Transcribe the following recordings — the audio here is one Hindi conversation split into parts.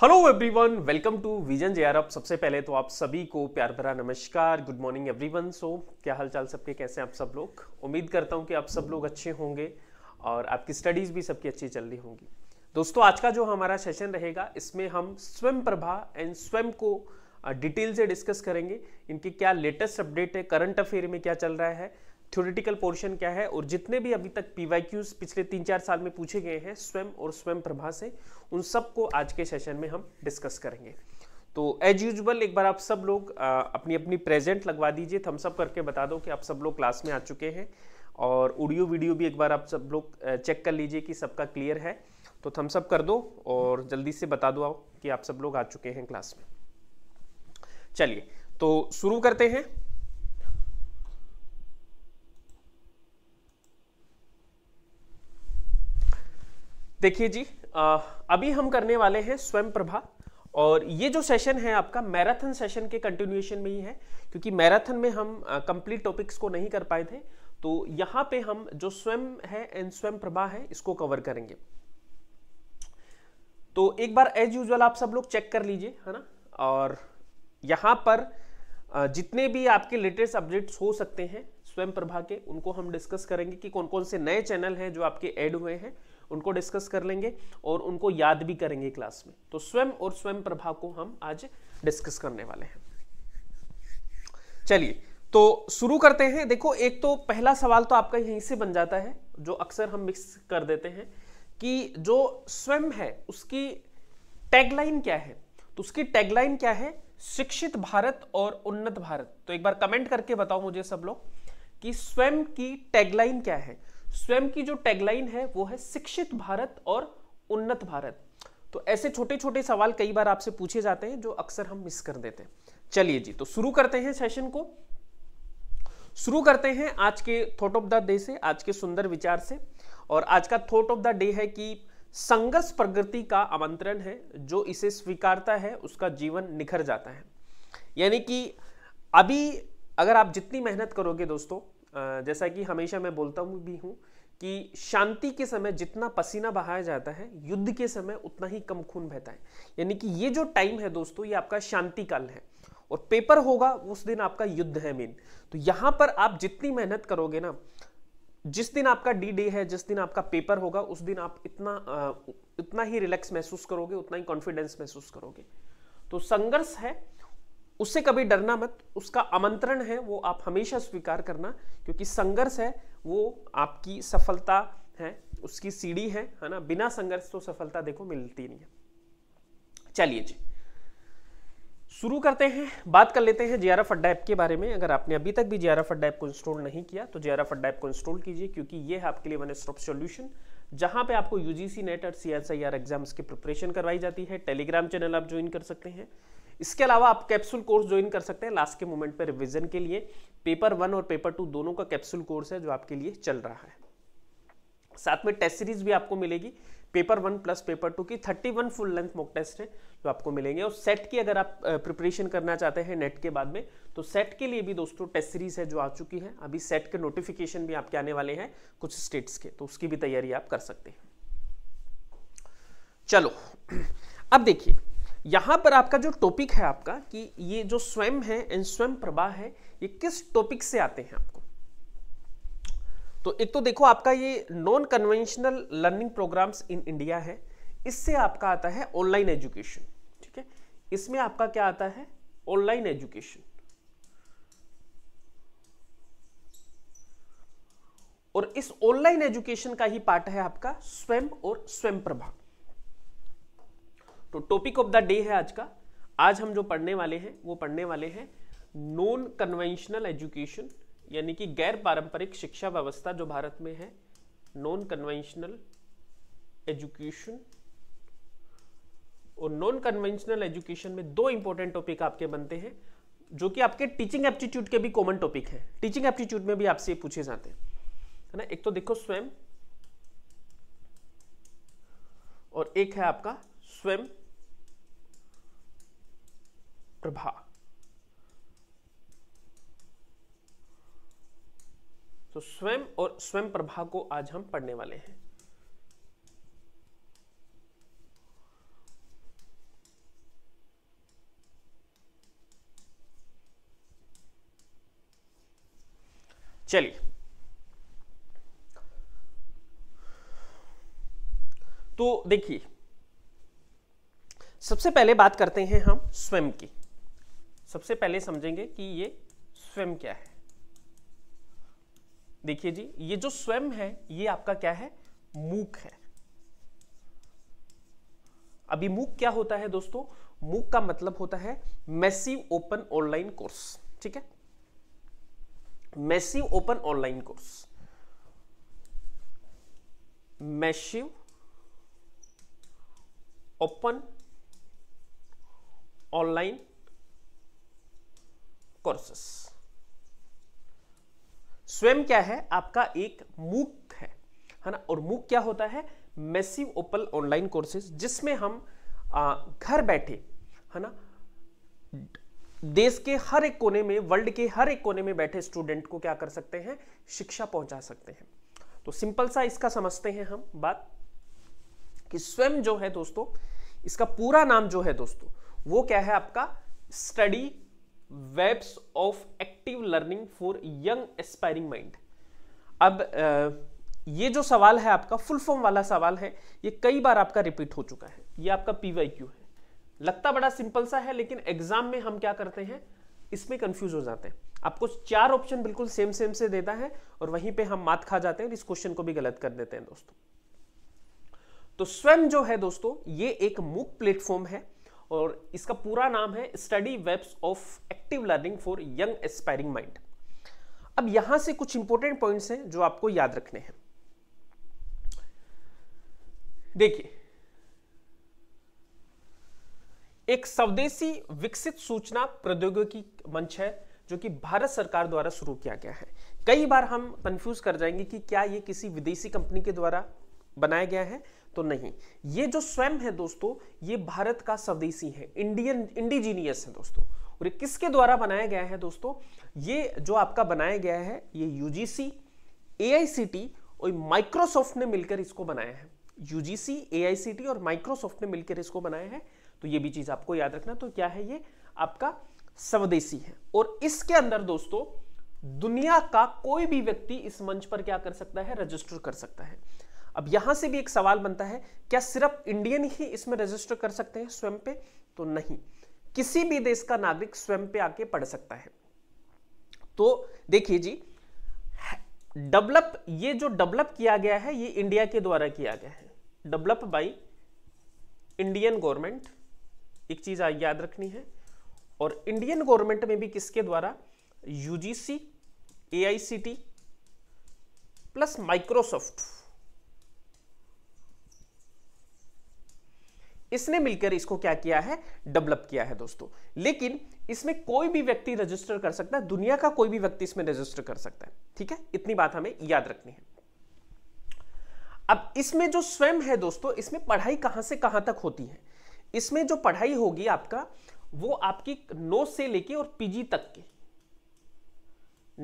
Hello everyone welcome to vision J R सबसे पहले तो आप सभी को प्यार भरा नमस्कार गुड मॉर्निंग एवरीवन सो क्या हालचाल सबके कैसे हैं आप सब लोग उम्मीद करता हूं कि आप सब लोग अच्छे होंगे और आपकी स्टडीज़ भी सबकी अच्छी चल रही होंगी दोस्तों आज का जो हमारा सेशन रहेगा इसमें हम स्वयं प्रभा एंड स्वयं को डिटेल से डिस्कस करेंगे इनके क्या लेटेस्ट अपडेट है करंट अफेयर में क्या चल रहा है थ्योरेटिकल पोर्शन क्या है और जितने भी अभी तक पी पिछले तीन चार साल में पूछे गए हैं स्वयं और स्वयं प्रभा से उन सबको आज के सेशन में हम डिस्कस करेंगे तो एज यूजल एक बार आप सब लोग आ, अपनी अपनी प्रेजेंट लगवा दीजिए थम्सअप करके बता दो कि आप सब लोग क्लास में आ चुके हैं और ऑडियो वीडियो भी एक बार आप सब लोग चेक कर लीजिए कि सबका क्लियर है तो थम्सअप कर दो और जल्दी से बता दो आओ कि आप सब लोग आ चुके हैं क्लास में चलिए तो शुरू करते हैं देखिए जी आ, अभी हम करने वाले हैं स्वयं प्रभा और ये जो सेशन है आपका मैराथन सेशन के कंटिन्यूएशन में ही है क्योंकि मैराथन में हम कंप्लीट टॉपिक्स को नहीं कर पाए थे तो यहां पे हम जो स्वयं है एंड स्वयं प्रभा है इसको कवर करेंगे तो एक बार एज यूजल आप सब लोग चेक कर लीजिए है ना और यहाँ पर जितने भी आपके लेटेस्ट अपडेट्स हो सकते हैं स्वयं प्रभा के उनको हम डिस्कस करेंगे कि कौन कौन से नए चैनल हैं जो आपके ऐड हुए हैं उनको डिस्कस कर लेंगे और उनको याद भी करेंगे क्लास में तो स्वयं और स्वयं प्रभाव को हम आज डिस्कस करने वाले हैं चलिए तो शुरू करते हैं देखो एक तो पहला सवाल तो आपका यहीं से बन जाता है जो अक्सर हम मिक्स कर देते हैं कि जो स्वयं है उसकी टैगलाइन क्या है तो उसकी टैगलाइन क्या है शिक्षित भारत और उन्नत भारत तो एक बार कमेंट करके बताओ मुझे सब लोग कि स्वयं की टैगलाइन क्या है स्वयं की जो टैगलाइन है वो है शिक्षित भारत और उन्नत भारत तो ऐसे छोटे छोटे सवाल कई बार आपसे पूछे जाते हैं जो अक्सर हम मिस कर देते हैं चलिए जी तो शुरू करते हैं सेशन को शुरू करते हैं आज के थॉट ऑफ द डे से आज के सुंदर विचार से और आज का थॉट ऑफ द डे है कि संघर्ष प्रगति का आमंत्रण है जो इसे स्वीकारता है उसका जीवन निखर जाता है यानी कि अभी अगर आप जितनी मेहनत करोगे दोस्तों जैसा कि हमेशा मैं बोलता हूँ भी हूँ कि शांति के समय जितना पसीना बहाया जाता है युद्ध के समय उतना ही कम खून बहता है यानी कि ये जो टाइम है दोस्तों ये आपका शांति काल है और पेपर होगा उस दिन आपका युद्ध है मेन तो यहां पर आप जितनी मेहनत करोगे ना जिस दिन आपका डी डे है जिस दिन आपका पेपर होगा उस दिन आप इतना इतना ही रिलैक्स महसूस करोगे उतना ही कॉन्फिडेंस महसूस करोगे तो संघर्ष है उससे कभी डरना मत उसका आमंत्रण है वो आप हमेशा स्वीकार करना क्योंकि संघर्ष है वो आपकी सफलता है उसकी सीढ़ी है है ना बिना संघर्ष तो सफलता देखो मिलती नहीं है चलिए जी शुरू करते हैं बात कर लेते हैं जेआरएफ अड्डा ऐप के बारे में अगर आपने अभी तक भी जेआरएफ अड्डा ऐप को इंस्टॉल नहीं किया तो जेआरएफ अड्डा ऐप को इंस्टॉल कीजिए क्योंकि ये है आपके लिए वन स्टॉप सॉल्यूशन जहां पे आपको यूजीसी नेट और सीएसआईआर एग्जाम्स की प्रिपरेशन करवाई जाती है टेलीग्राम चैनल आप ज्वाइन कर सकते हैं इसके अलावा आप कैप्सूल कोर्स ज्वाइन कर सकते हैं लास्ट के मोमेंट पर रिविजन के लिए पेपर वन और पेपर टू दोनों का कैप्सूल कोर्स है जो आपके लिए चल रहा है साथ में टेस्ट सीरीज भी आपको मिलेगी paper one plus paper two की thirty one full length mock test है जो आपको मिलेंगे और सेट की अगर आप प्रिपरेशन करना चाहते हैं नेट के बाद में तो सेट के लिए भी दोस्तों टेस्ट सीरीज है जो आ चुकी है अभी सेट के नोटिफिकेशन भी आपके आने वाले हैं कुछ स्टेट्स के तो उसकी भी तैयारी आप कर सकते हैं चलो अब देखिए यहां पर आपका जो टॉपिक है आपका कि ये जो स्वयं है एंड स्वयं प्रभा है ये किस टॉपिक से आते हैं आपको तो एक तो देखो आपका ये non conventional learning programmes in India है इससे आपका आता है ऑनलाइन एजुकेशन ठीक है इसमें आपका क्या आता है ऑनलाइन एजुकेशन और इस ऑनलाइन एजुकेशन का ही पार्ट है आपका स्वयं और स्वयं प्रभा तो टॉपिक ऑफ द डे है आज का आज हम जो पढ़ने वाले हैं वो पढ़ने वाले हैं नॉन कन्वेंशनल एजुकेशन यानी कि गैर पारंपरिक शिक्षा व्यवस्था जो भारत में है नॉन कन्वेंशनल एजुकेशन और नॉन कन्वेंशनल एजुकेशन में दो इंपॉर्टेंट टॉपिक आपके बनते हैं जो कि आपके टीचिंग एप्टीट्यूड के भी कॉमन टॉपिक है टीचिंग एप्टीट्यूड में भी आपसे पूछे जाते हैं है ना एक तो देखो स्वयं और एक है आपका स्वयं प्रभा तो स्वयं और स्वयं प्रभा को आज हम पढ़ने वाले हैं चलिए तो देखिए सबसे पहले बात करते हैं हम स्वयं की सबसे पहले समझेंगे कि ये स्वयं क्या है देखिए जी ये जो स्वयं है ये आपका क्या है मूक है अभी मूक क्या होता है दोस्तों मूक का मतलब होता है मैसिव ओपन ऑनलाइन कोर्स ठीक है massive open online course massive open online courses Swayam क्या है आपका एक मूक है है ना और मूक क्या होता है मैसिव ओपल ऑनलाइन कोर्सेज जिसमें हम आ, घर बैठे है ना देश के हर एक कोने में वर्ल्ड के हर एक कोने में बैठे स्टूडेंट को क्या कर सकते हैं शिक्षा पहुंचा सकते हैं तो सिंपल सा इसका समझते हैं हम बात कि स्वयं जो है दोस्तों इसका पूरा नाम जो है दोस्तों वो क्या है आपका study webs of active learning for young aspiring mind अब ये जो सवाल है आपका फुल फॉर्म वाला सवाल है ये कई बार आपका रिपीट हो चुका है ये आपका पीवाईक्यू है लगता बड़ा सिंपल सा है लेकिन एग्जाम में हम क्या करते हैं इसमें कंफ्यूज हो जाते हैं आपको चार ऑप्शन बिल्कुल सेम सेम से देता है और वहीं पे हम मात खा जाते हैं इस क्वेश्चन को भी गलत कर देते हैं दोस्तों तो स्वयं जो है दोस्तों ये एक मुक प्लेटफॉर्म है और इसका पूरा नाम है study webs of active learning for young aspiring mind अब यहां से कुछ इंपॉर्टेंट पॉइंट्स हैं जो आपको याद रखने हैं देखिए एक स्वदेशी विकसित सूचना प्रौद्योगिकी मंच है जो कि भारत सरकार द्वारा शुरू किया गया है कई बार हम कंफ्यूज कर जाएंगे कि क्या यह किसी विदेशी कंपनी के द्वारा बनाया गया है तो नहीं ये जो स्वयं है दोस्तों ये भारत का स्वदेशी है इंडियन इंडिजीनियस है दोस्तों और ये किसके द्वारा बनाया गया है दोस्तों ये जो आपका बनाया गया है ये यूजीसी ए और माइक्रोसॉफ्ट ने मिलकर इसको बनाया है यूजीसी ए और माइक्रोसॉफ्ट ने मिलकर इसको बनाया है तो ये भी चीज आपको याद रखना तो क्या है ये आपका स्वदेशी है और इसके अंदर दोस्तों दुनिया का कोई भी व्यक्ति इस मंच पर क्या कर सकता है रजिस्टर कर सकता है अब यहां से भी एक सवाल बनता है क्या सिर्फ इंडियन ही इसमें रजिस्टर कर सकते हैं स्वयं पे तो नहीं किसी भी देश का नागरिक स्वयं पे आके पढ़ सकता है तो देखिए जी डेवलप ये जो डेवलप किया गया है ये इंडिया के द्वारा किया गया है डेवलप बाय इंडियन गवर्नमेंट एक चीज याद रखनी है और इंडियन गवर्नमेंट में भी किसके द्वारा यूजीसी एआईसीटी प्लस माइक्रोसॉफ्ट इसने मिलकर इसको क्या किया है डेवलप किया है दोस्तों लेकिन इसमें कोई भी व्यक्ति रजिस्टर कर सकता है दुनिया का कोई भी व्यक्ति इसमें रजिस्टर कर सकता है ठीक है इतनी बात हमें याद रखनी है अब इसमें जो स्वयं है दोस्तों इसमें पढ़ाई कहां से कहां तक होती है इसमें जो पढ़ाई होगी आपका वो आपकी नो से लेके और पीजी तक के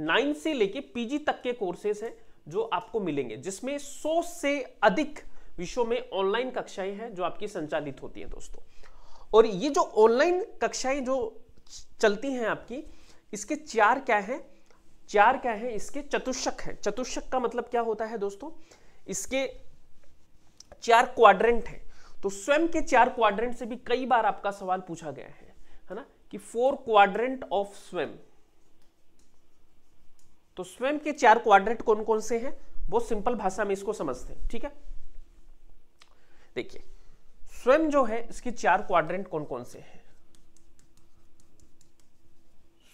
नाइन से लेके पीजी तक के कोर्सेज हैं जो आपको मिलेंगे जिसमें सौ से अधिक विश्व में ऑनलाइन कक्षाएं हैं जो आपकी संचालित होती हैं दोस्तों और ये जो ऑनलाइन कक्षाएं जो चलती हैं आपकी इसके चार क्या हैं चार क्या हैं इसके चतुष्क हैं चतुष्क का मतलब क्या होता है दोस्तों इसके चार क्वाड्रेंट हैं तो स्वयं के चार क्वाड्रेंट से भी कई बार आपका सवाल पूछा गया है है ना कि फोर क्वाड्रेंट ऑफ स्वयं तो स्वयं के चार क्वाड्रेंट कौन कौन से हैं बहुत सिंपल भाषा में इसको समझते हैं ठीक है देखिए स्वयं जो है इसके चार क्वाड्रेंट कौन कौन से हैं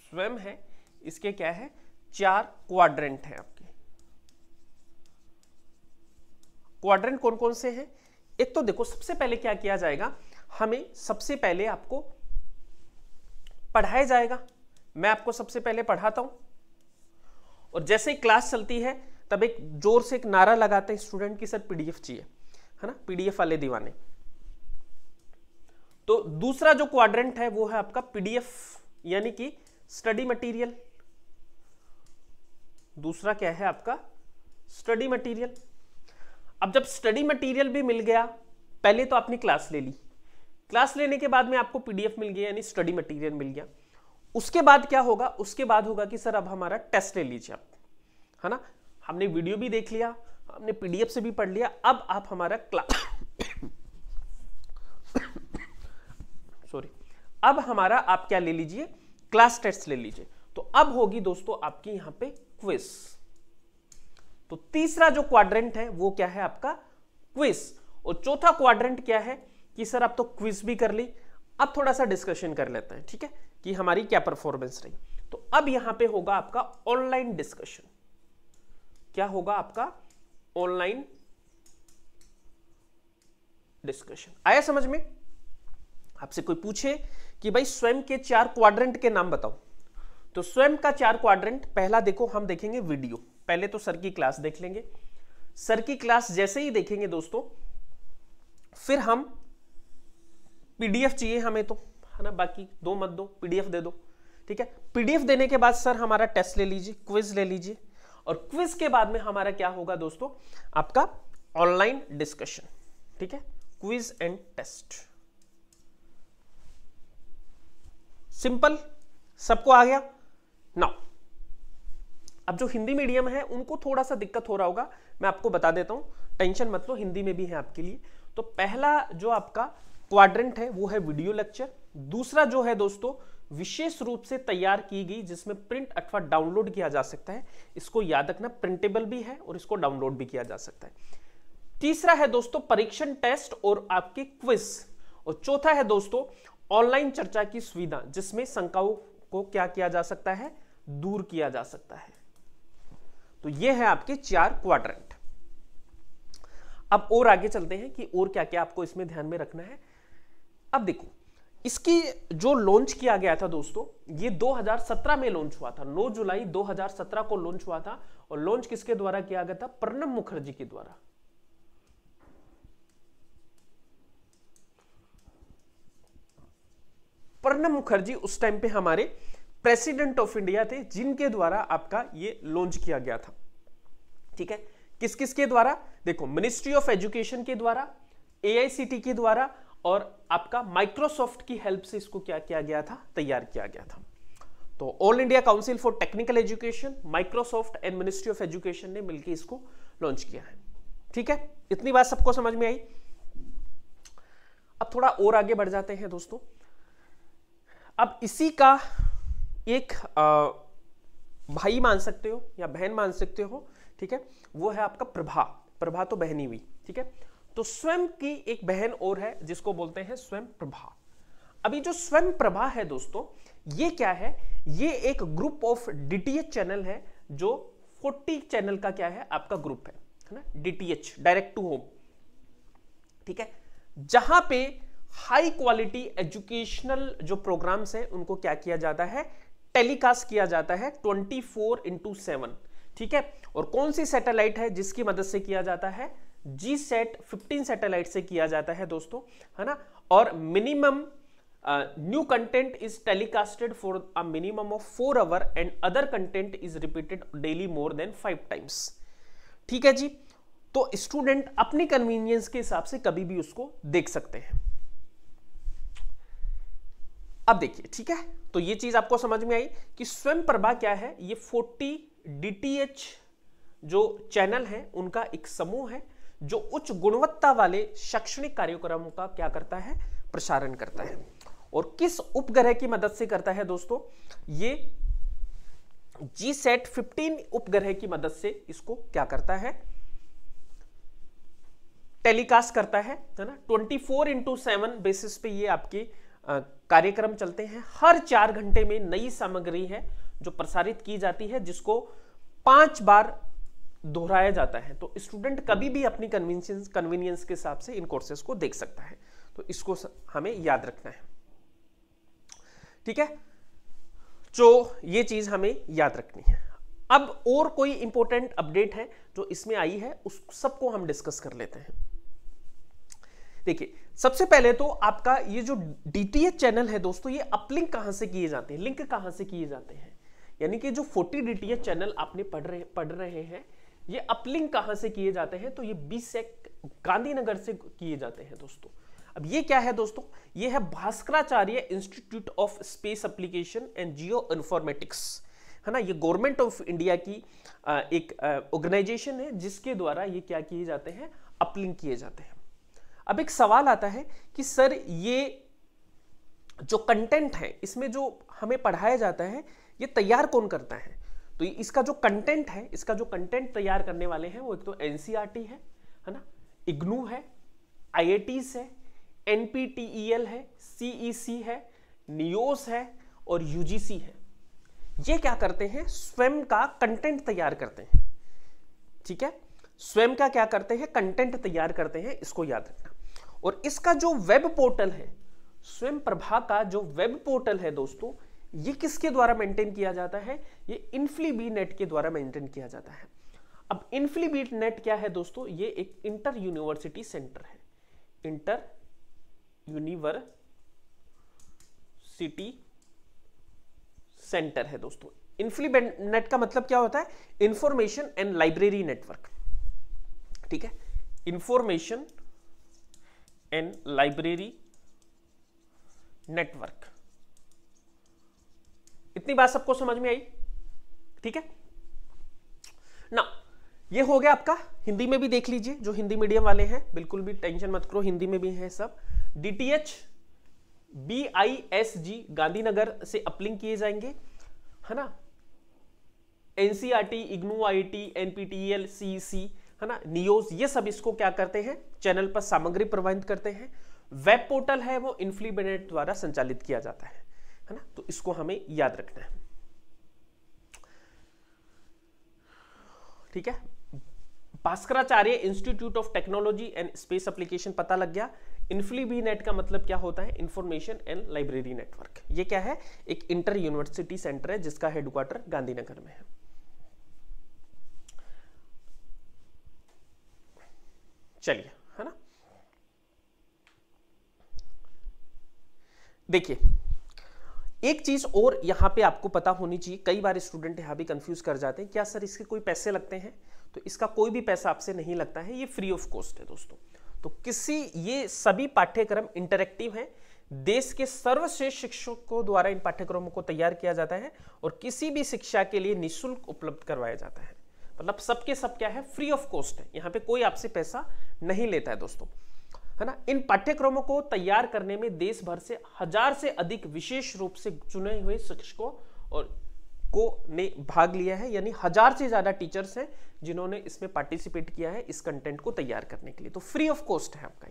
स्वयं है इसके क्या है चार क्वाड्रेंट हैं आपके क्वाड्रेंट कौन कौन से हैं एक तो देखो सबसे पहले क्या किया जाएगा हमें सबसे पहले आपको पढ़ाया जाएगा मैं आपको सबसे पहले पढ़ाता हूं और जैसे ही क्लास चलती है तब एक जोर से एक नारा लगाते हैं स्टूडेंट की सर पीडीएफ चाहिए है ना पीडीएफ वाले दीवाने तो दूसरा जो क्वाड्रेंट है वो है आपका पीडीएफ यानी कि स्टडी मटेरियल दूसरा क्या है आपका स्टडी मटेरियल अब जब स्टडी मटेरियल भी मिल गया पहले तो आपने क्लास ले ली क्लास लेने के बाद में आपको पीडीएफ मिल गया यानी स्टडी मटेरियल मिल गया उसके बाद क्या होगा उसके बाद होगा कि सर अब हमारा टेस्ट ले लीजिए आप है ना हमने वीडियो भी देख लिया हमने पीडीएफ से भी पढ़ लिया अब आप हमारा क्लास सॉरी अब हमारा आप क्या ले लीजिए क्लास टेस्ट ले लीजिए तो अब होगी दोस्तों आपकी यहां पे क्विज तो तीसरा जो क्वाड्रेंट है वो क्या है आपका क्विज और चौथा क्वाड्रेंट क्या है कि सर आप तो क्विज भी कर ली अब थोड़ा सा डिस्कशन कर लेते हैं ठीक है कि हमारी क्या परफॉर्मेंस रही तो अब यहां पे होगा आपका ऑनलाइन डिस्कशन क्या होगा आपका ऑनलाइन डिस्कशन आया समझ में आपसे कोई पूछे कि भाई स्वयं के चार क्वाड्रेंट के नाम बताओ तो स्वयं का चार क्वाड्रेंट पहला देखो हम देखेंगे वीडियो पहले तो सर की क्लास देख लेंगे सर की क्लास जैसे ही देखेंगे दोस्तों फिर हम पीडीएफ चाहिए हमें तो है ना बाकी दो मत दो पीडीएफ दे दो ठीक है पीडीएफ देने के बाद सर हमारा टेस्ट ले लीजिए क्विज ले लीजिए और क्विज के बाद में हमारा क्या होगा दोस्तों आपका ऑनलाइन डिस्कशन ठीक है क्विज एंड टेस्ट सिंपल सबको आ गया नाउ अब जो हिंदी मीडियम है उनको थोड़ा सा दिक्कत हो रहा होगा मैं आपको बता देता हूं टेंशन मत लो हिंदी में भी है आपके लिए तो पहला जो आपका क्वाड्रेंट है वो है वीडियो लेक्चर दूसरा जो है दोस्तों विशेष रूप से तैयार की गई जिसमें प्रिंट अथवा डाउनलोड किया जा सकता है इसको याद रखना प्रिंटेबल भी है और इसको डाउनलोड भी किया जा सकता है तीसरा है दोस्तों परीक्षण टेस्ट और आपके क्विज और चौथा है दोस्तों ऑनलाइन चर्चा की सुविधा जिसमें शंकाओं को क्या किया जा सकता है दूर किया जा सकता है तो ये है आपके चार क्वाड्रेंट अब और आगे चलते हैं कि और क्या क्या आपको इसमें ध्यान में रखना है अब देखो इसकी जो लॉन्च किया गया था दोस्तों ये 2017 में लॉन्च हुआ था 9 जुलाई 2017 को लॉन्च हुआ था और लॉन्च किसके द्वारा किया गया था प्रणब मुखर्जी के द्वारा प्रणब मुखर्जी उस टाइम पे हमारे प्रेसिडेंट ऑफ इंडिया थे जिनके द्वारा आपका ये लॉन्च किया गया था ठीक है किस किस के द्वारा देखो मिनिस्ट्री ऑफ एजुकेशन के द्वारा एआईसीटी के द्वारा और आपका माइक्रोसॉफ्ट की हेल्प से इसको क्या किया गया था तैयार किया गया था तो all India council for technical education Microsoft and ministry of education ने मिलकर इसको लॉन्च किया है ठीक है इतनी बात सबको समझ में आई अब थोड़ा और आगे बढ़ जाते हैं दोस्तों अब इसी का एक भाई मान सकते हो या बहन मान सकते हो ठीक है वो है आपका प्रभा प्रभा तो बहनी हुई ठीक है तो स्वयं की एक बहन और है जिसको बोलते हैं स्वयं प्रभा अभी जो स्वयं प्रभा है दोस्तों ये क्या है ये एक ग्रुप ऑफ डीटीएच चैनल है जो 40 चैनल का क्या है आपका ग्रुप है ना डीटीएच डायरेक्ट टू होम ठीक है जहां पे हाई क्वालिटी एजुकेशनल जो प्रोग्राम्स हैं उनको क्या किया जाता है टेलीकास्ट किया जाता है 24 फोर इंटू सेवन ठीक है और कौन सी सैटेलाइट है जिसकी मदद से किया जाता है जी सेट फिफ्टीन सैटेलाइट से किया जाता है दोस्तों है ना और minimum new content is telecasted for a minimum of four hour and other content is repeated daily more than five times ठीक है जी तो स्टूडेंट अपनी कन्वीनियंस के हिसाब से कभी भी उसको देख सकते हैं अब देखिए ठीक है तो ये चीज आपको समझ में आई कि स्वयं प्रभा क्या है ये 40 डीटीएच जो चैनल है उनका एक समूह है जो उच्च गुणवत्ता वाले शैक्षणिक कार्यक्रमों का क्या करता है प्रसारण करता है और किस उपग्रह की मदद से करता है दोस्तों ये जी सेट फिफ्टीन उपग्रह की मदद से इसको क्या करता है टेलीकास्ट करता है है ना twenty four into seven basis पे ये आपके कार्यक्रम चलते हैं हर चार घंटे में नई सामग्री है जो प्रसारित की जाती है जिसको पांच बार दोहराया जाता है तो स्टूडेंट कभी भी अपनी कन्वीनियंस कन्वीनियंस के हिसाब से इन कोर्सेज को देख सकता है तो इसको हमें याद रखना है ठीक है जो तो ये चीज हमें याद रखनी है अब और कोई इंपॉर्टेंट अपडेट है जो इसमें आई है उस सबको हम डिस्कस कर लेते हैं देखिए सबसे पहले तो आपका ये जो डीटीएच चैनल है दोस्तों ये अपलिंक कहां से किए जाते हैं लिंक कहां से किए जाते हैं यानी कि जो 40 डीटीएच चैनल आपने पढ़ रहे पढ़ रहे हैं ये अपलिंक कहां से किए जाते हैं तो ये बीसेक गांधीनगर से किए जाते हैं दोस्तों अब ये क्या है दोस्तों ये है Bhaskaracharya institute of space application and geo informatics है ना ये गवर्नमेंट ऑफ इंडिया की आ, एक ऑर्गेनाइजेशन है जिसके द्वारा ये क्या किए जाते हैं अपलिंक किए जाते हैं अब एक सवाल आता है कि सर ये जो कंटेंट है इसमें जो हमें पढ़ाया जाता है ये तैयार कौन करता है तो इसका जो कंटेंट है इसका जो कंटेंट तैयार करने वाले हैं वो एक तो एनसीआर e है है ना इग्नू है आई है एन e है सी e है नियोस है और यूजीसी है ये क्या करते हैं स्वयं का कंटेंट तैयार करते हैं ठीक है स्वयं का क्या करते हैं कंटेंट तैयार करते हैं इसको याद रखना और इसका जो वेब पोर्टल है स्वयं प्रभा का जो वेब पोर्टल है दोस्तों ये किसके द्वारा मेंटेन किया जाता है ये इन्फ्लीबी नेट के द्वारा मेंटेन किया जाता है अब इन्फ्लीबी नेट क्या है दोस्तों ये एक इंटर यूनिवर्सिटी सेंटर है इंटर यूनिवर सिटी सेंटर है दोस्तों इन्फ्लीबेंट नेट का मतलब क्या होता है इंफॉर्मेशन एंड लाइब्रेरी नेटवर्क ठीक है इंफॉर्मेशन एंड लाइब्रेरी नेटवर्क इतनी बात सबको समझ में आई ठीक है ना ये हो गया आपका हिंदी में भी देख लीजिए जो हिंदी मीडियम वाले हैं बिल्कुल भी टेंशन मत करो हिंदी में भी है सब DTH B I S G Gandhinagar से अपलिंक किए जाएंगे है ना T IGNOU T NPTEL C है ना नियोज ये सब इसको क्या करते हैं चैनल पर सामग्री प्रबंध करते हैं वेब पोर्टल है वो इन्फ्लीबेनेट द्वारा संचालित किया जाता है है ना तो इसको हमें याद रखना है ठीक है Bhaskaracharya institute of technology and space application पता लग गया इन्फ्लीबी नेट का मतलब क्या होता है इंफॉर्मेशन एंड लाइब्रेरी नेटवर्क ये क्या है एक इंटर यूनिवर्सिटी सेंटर है जिसका हेडक्वार्टर गांधीनगर में है चलिए है ना देखिए एक चीज और यहाँ पे आपको पता होनी चाहिए कई बार स्टूडेंट यहाँ भी कंफ्यूज कर जाते हैं क्या सर इसके कोई पैसे लगते हैं तो इसका कोई भी पैसा आपसे नहीं लगता है ये फ्री ऑफ कॉस्ट है दोस्तों तो किसी ये सभी पाठ्यक्रम इंटरेक्टिव हैं देश के सर्वश्रेष्ठ शिक्षकों द्वारा इन पाठ्यक्रमों को तैयार किया जाता है और किसी भी शिक्षा के लिए निःशुल्क उपलब्ध करवाया जाता है मतलब सबके सब क्या है फ्री ऑफ कॉस्ट है यहाँ पे कोई आपसे पैसा नहीं लेता है दोस्तों है ना इन पाठ्यक्रमों को तैयार करने में देश भर से हजार से अधिक विशेष रूप से चुने हुए शिक्षकों और को ने भाग लिया है यानी हजार से ज्यादा टीचर्स हैं जिन्होंने इसमें पार्टिसिपेट किया है इस कंटेंट को तैयार करने के लिए तो फ्री ऑफ कॉस्ट है आपका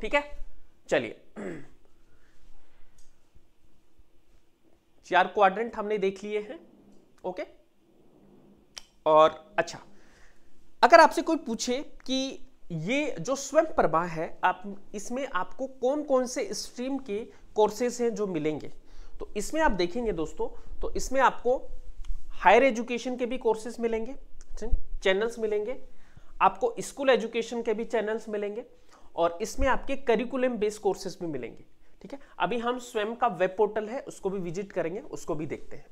ठीक है चलिए चार क्वाड्रेंट हमने देख लिए हैं ओके और अच्छा अगर आपसे कोई पूछे कि ये जो स्वयं प्रभा है आप इसमें आपको कौन कौन से स्ट्रीम के कोर्सेज हैं जो मिलेंगे तो इसमें आप देखेंगे दोस्तों तो इसमें आपको हायर एजुकेशन के भी कोर्सेज मिलेंगे चैनल्स मिलेंगे आपको स्कूल एजुकेशन के भी चैनल्स मिलेंगे और इसमें आपके करिकुलम बेस्ड कोर्सेज भी मिलेंगे ठीक है अभी हम स्वयं का वेब पोर्टल है उसको भी विजिट करेंगे उसको भी देखते हैं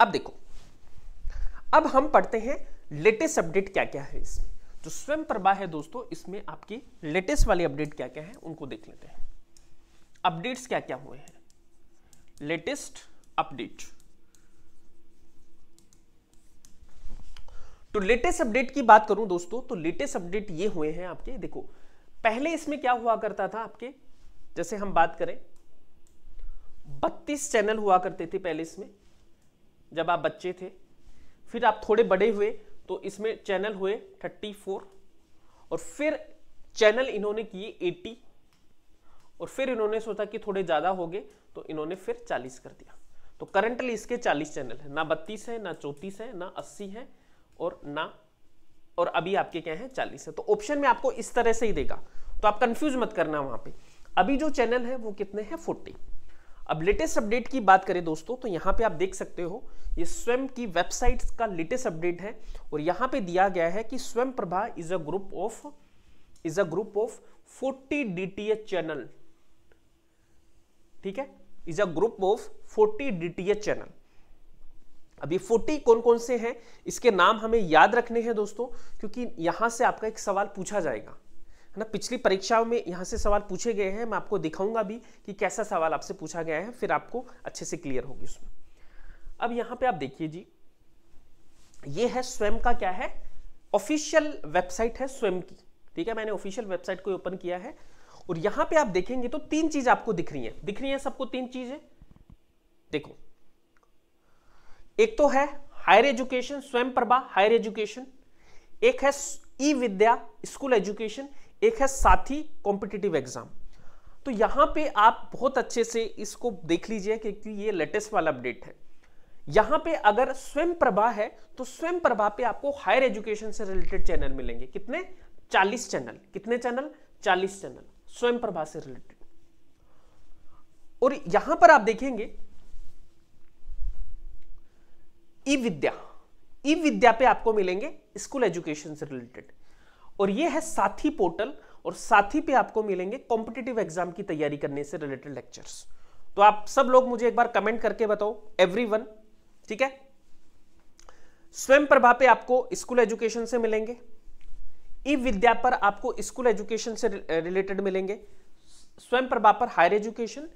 अब देखो अब हम पढ़ते हैं लेटेस्ट अपडेट क्या क्या है इसमें जो स्वयं प्रभा है दोस्तों इसमें आपकी लेटेस्ट वाली अपडेट क्या क्या है उनको देख लेते हैं अपडेट्स क्या क्या हुए हैं लेटेस्ट अपडेट तो लेटेस्ट अपडेट की बात करूं दोस्तों तो लेटेस्ट अपडेट ये हुए हैं आपके देखो पहले इसमें क्या हुआ करता था आपके जैसे हम बात करें बत्तीस चैनल हुआ करते थे पहले इसमें जब आप बच्चे थे फिर आप थोड़े बड़े हुए तो इसमें चैनल हुए 34 और फिर चैनल इन्होंने किए 80 और फिर इन्होंने सोचा कि थोड़े ज़्यादा हो गए तो इन्होंने फिर 40 कर दिया तो करंटली इसके 40 चैनल है ना 32 है ना चौतीस है ना 80 है और ना और अभी आपके क्या है 40 है तो ऑप्शन में आपको इस तरह से ही देगा तो आप कंफ्यूज मत करना वहां पर अभी जो चैनल है वो कितने हैं फोर्टी अब लेटेस्ट अपडेट की बात करें दोस्तों तो यहाँ पे आप देख सकते हो ये स्वयं की वेबसाइट का लेटेस्ट अपडेट है और यहाँ पे दिया गया है कि Swayam Prabha is a group of is a group of 40 DTH channel ठीक है is a group of 40 DTH channel अब ये 40 कौन कौन से हैं इसके नाम हमें याद रखने हैं दोस्तों क्योंकि यहां से आपका एक सवाल पूछा जाएगा है ना पिछली परीक्षाओं में यहाँ से सवाल पूछे गए हैं मैं आपको दिखाऊंगा भी कि कैसा सवाल आपसे पूछा गया है फिर आपको अच्छे से क्लियर होगी उसमें अब यहाँ पे आप देखिए जी ये है स्वयं का क्या है ऑफिशियल वेबसाइट है स्वयं की ठीक है मैंने ऑफिशियल वेबसाइट को ओपन किया है और यहाँ पे आप देखेंगे तो तीन चीज आपको दिख रही है दिख रही है सबको तीन चीजें देखो एक तो है हायर एजुकेशन स्वयं प्रभा हायर एजुकेशन एक है ई विद्या स्कूल एजुकेशन एक है साथी कॉम्पिटिटिव एग्जाम तो यहां पे आप बहुत अच्छे से इसको देख लीजिए क्योंकि ये लेटेस्ट वाला अपडेट है यहां पे अगर स्वयं प्रभा है तो स्वयं प्रभा पे आपको हायर एजुकेशन से रिलेटेड चैनल मिलेंगे कितने 40 चैनल कितने चैनल 40 चैनल स्वयं प्रभा से रिलेटेड और यहां पर आप देखेंगे ई विद्या ई विद्या पे आपको मिलेंगे स्कूल एजुकेशन से रिलेटेड और ये है साथी पोर्टल और साथी पे आपको मिलेंगे कॉम्पिटेटिव एग्जाम की तैयारी करने से रिलेटेड लेक्चर्स तो आप सब लोग मुझे एक बार कमेंट करके बताओ एवरी ठीक है स्वयं प्रभा पे आपको स्कूल एजुकेशन से मिलेंगे ई विद्या पर आपको स्कूल एजुकेशन से रिलेटेड मिलेंगे स्वयं प्रभा पर हायर एजुकेशन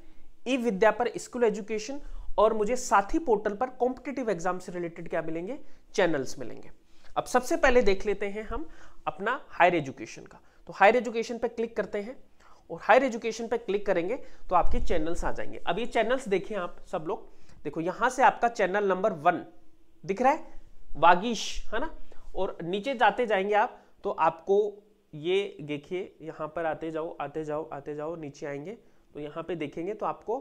ई विद्या पर स्कूल एजुकेशन और मुझे साथी पोर्टल पर कॉम्पिटेटिव एग्जाम से रिलेटेड क्या मिलेंगे चैनल्स मिलेंगे अब सबसे पहले देख लेते हैं हम अपना हायर एजुकेशन का तो हायर एजुकेशन पर क्लिक करते हैं और हायर एजुकेशन पर क्लिक करेंगे तो आपके चैनल्स आ जाएंगे अब ये चैनल्स देखें आप सब लोग देखो यहां से आपका चैनल नंबर वन दिख रहा है वागीश है ना और नीचे जाते जाएंगे आप तो आपको ये देखिए यहां पर आते जाओ आते जाओ आते जाओ नीचे आएंगे तो यहां पे देखेंगे तो आपको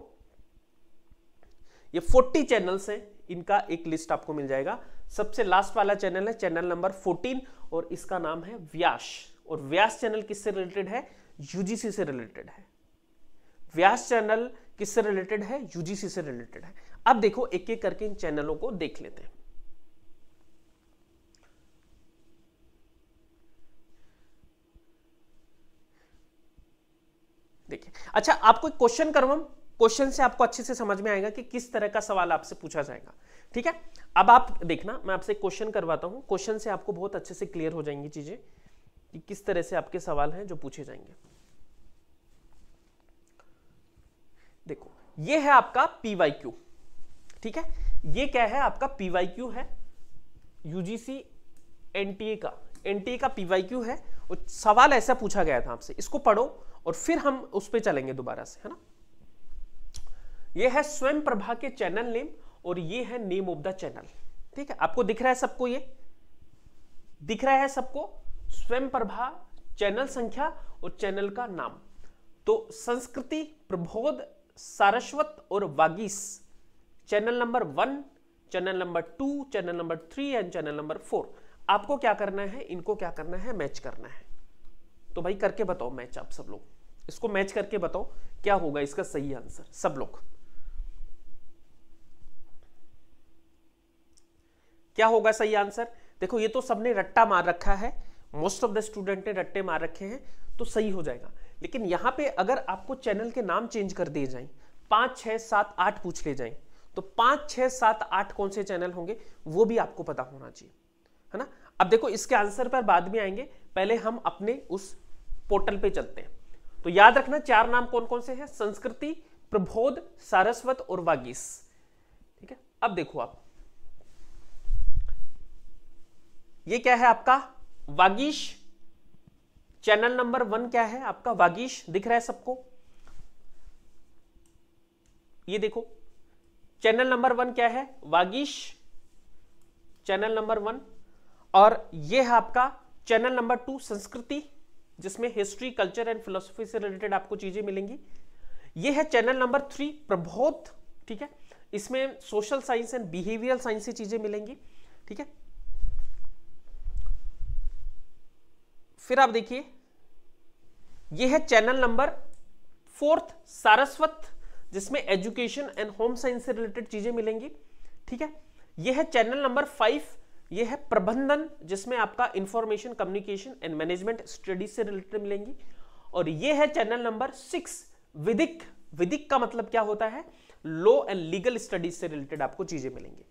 ये 40 चैनल्स हैं इनका एक लिस्ट आपको मिल जाएगा सबसे लास्ट वाला चैनल है चैनल नंबर 14 और इसका नाम है व्यास और व्यास चैनल किससे रिलेटेड है यूजीसी से रिलेटेड है व्यास चैनल किससे रिलेटेड है यूजीसी से रिलेटेड है अब देखो एक एक करके इन चैनलों को देख लेते हैं देखिए अच्छा आपको एक क्वेश्चन करवाऊं क्वेश्चन से आपको अच्छे से समझ में आएगा कि किस तरह का सवाल आपसे पूछा जाएगा ठीक है अब आप देखना मैं आपसे क्वेश्चन करवाता हूं क्वेश्चन से आपको बहुत अच्छे से क्लियर हो जाएंगी चीज़ें कि किस तरह से आपके सवाल हैं जो पूछे जाएंगे देखो ये है आपका पीवाई क्यू ठीक है ये क्या है आपका पीवाई क्यू है यूजीसी एनटीए का एनटीए का पीवाई क्यू है और सवाल ऐसा पूछा गया था आपसे इसको पढ़ो और फिर हम उस पर चलेंगे दोबारा से है ना यह है स्वयं प्रभा के चैनल नेम और ये है नेम ऑफ द चैनल ठीक है आपको दिख रहा है सबको ये दिख रहा है सबको स्वयं प्रभा चैनल संख्या और चैनल का नाम तो संस्कृति प्रबोध सारस्वत और Vagish channel number one channel number two channel number three and channel number four आपको क्या करना है इनको क्या करना है मैच करना है तो भाई करके बताओ मैच आप सब लोग इसको मैच करके बताओ क्या होगा इसका सही आंसर सब लोग क्या होगा सही आंसर देखो ये तो सबने रट्टा मार रखा है मोस्ट ऑफ द स्टूडेंट ने रट्टे मार रखे हैं तो सही हो जाएगा लेकिन यहाँ पे अगर आपको चैनल के नाम चेंज कर दिए जाए पांच छह सात आठ पूछ ले जाए तो पांच छह सात आठ कौन से चैनल होंगे वो भी आपको पता होना चाहिए है ना अब देखो इसके आंसर पर बाद में आएंगे पहले हम अपने उस पोर्टल पे चलते हैं तो याद रखना चार नाम कौन कौन से हैं संस्कृति प्रबोध सारस्वत और वागीस ठीक है अब देखो आप ये क्या है आपका वागीश चैनल नंबर वन क्या है आपका वागीश दिख रहा है सबको ये देखो चैनल नंबर वन क्या है वागीश चैनल नंबर वन और ये है आपका चैनल नंबर टू संस्कृति जिसमें हिस्ट्री कल्चर एंड फिलोसफी से रिलेटेड आपको चीजें मिलेंगी ये है चैनल नंबर थ्री प्रबोध ठीक है इसमें social science and behaviour science से चीजें मिलेंगी ठीक है फिर आप देखिए यह है चैनल नंबर फोर्थ सारस्वत जिसमें एजुकेशन एंड होम साइंस से रिलेटेड चीजें मिलेंगी ठीक है यह है चैनल नंबर फाइव यह है प्रबंधन जिसमें आपका information communication and management studies से रिलेटेड मिलेंगी और यह है चैनल नंबर सिक्स विधिक विधिक का मतलब क्या होता है लॉ एंड लीगल स्टडीज से रिलेटेड आपको चीजें मिलेंगी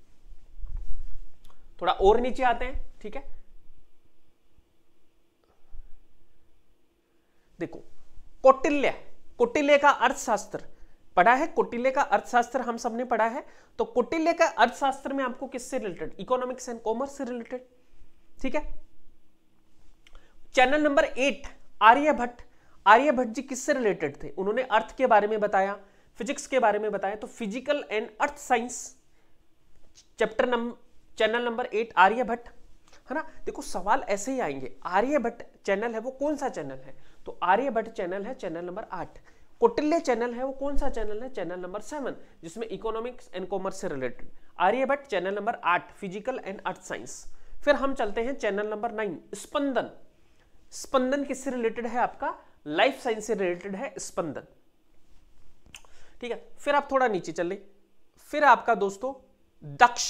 थोड़ा और नीचे आते हैं ठीक है देखो कौटिल्य कौटिल्य का अर्थशास्त्र पढ़ा है कौटिल्य का अर्थशास्त्र हम सबने पढ़ा है तो कौटिल्य का अर्थशास्त्र में आपको किससे रिलेटेड इकोनॉमिक्स एंड कॉमर्स से रिलेटेड ठीक है channel number eight Aryabhatta Aryabhatta ji किससे रिलेटेड थे उन्होंने अर्थ के बारे में बताया फिजिक्स के बारे में बताया तो physical and earth science chapter number channel number eight Aryabhatta है ना देखो सवाल ऐसे ही आएंगे आर्यभट्ट चैनल है वो कौन सा चैनल है तो आर्यभट्ट चैनल है चैनल नंबर आठ कोटिल्य चैनल है वो कौन सा चैनल है चैनल नंबर सेवन जिसमें इकोनॉमिक्स एंड कॉमर्स से रिलेटेड आर्यभट्ट चैनल नंबर आठ फिजिकल एंड अर्थ साइंस फिर हम चलते हैं channel number nine Spandan Spandan किससे रिलेटेड है आपका लाइफ साइंस से रिलेटेड है स्पंदन ठीक है फिर आप थोड़ा नीचे चले फिर आपका दोस्तों दक्ष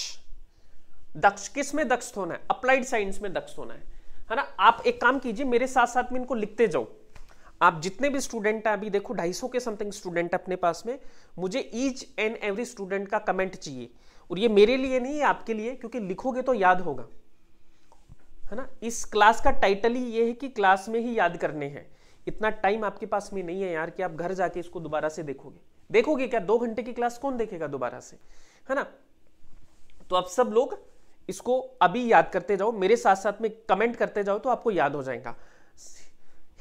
दक्ष किस में दक्ष होना है अप्लाइड साइंस में दक्ष होना है है ना आप एक काम कीजिए मेरे साथ साथ में इनको लिखते जाओ आप जितने भी स्टूडेंट हैं अभी देखो ढाई के समथिंग स्टूडेंट अपने पास में मुझे ईच एंड एवरी स्टूडेंट का कमेंट चाहिए और ये मेरे लिए नहीं है आपके लिए क्योंकि लिखोगे तो याद होगा है ना इस क्लास का टाइटल ही ये है कि क्लास में ही याद करने हैं इतना टाइम आपके पास में नहीं है यार कि आप घर जाके इसको दोबारा से देखोगे देखोगे क्या दो घंटे की क्लास कौन देखेगा दोबारा से है ना तो आप सब लोग इसको अभी याद करते जाओ मेरे साथ साथ में कमेंट करते जाओ तो आपको याद हो जाएगा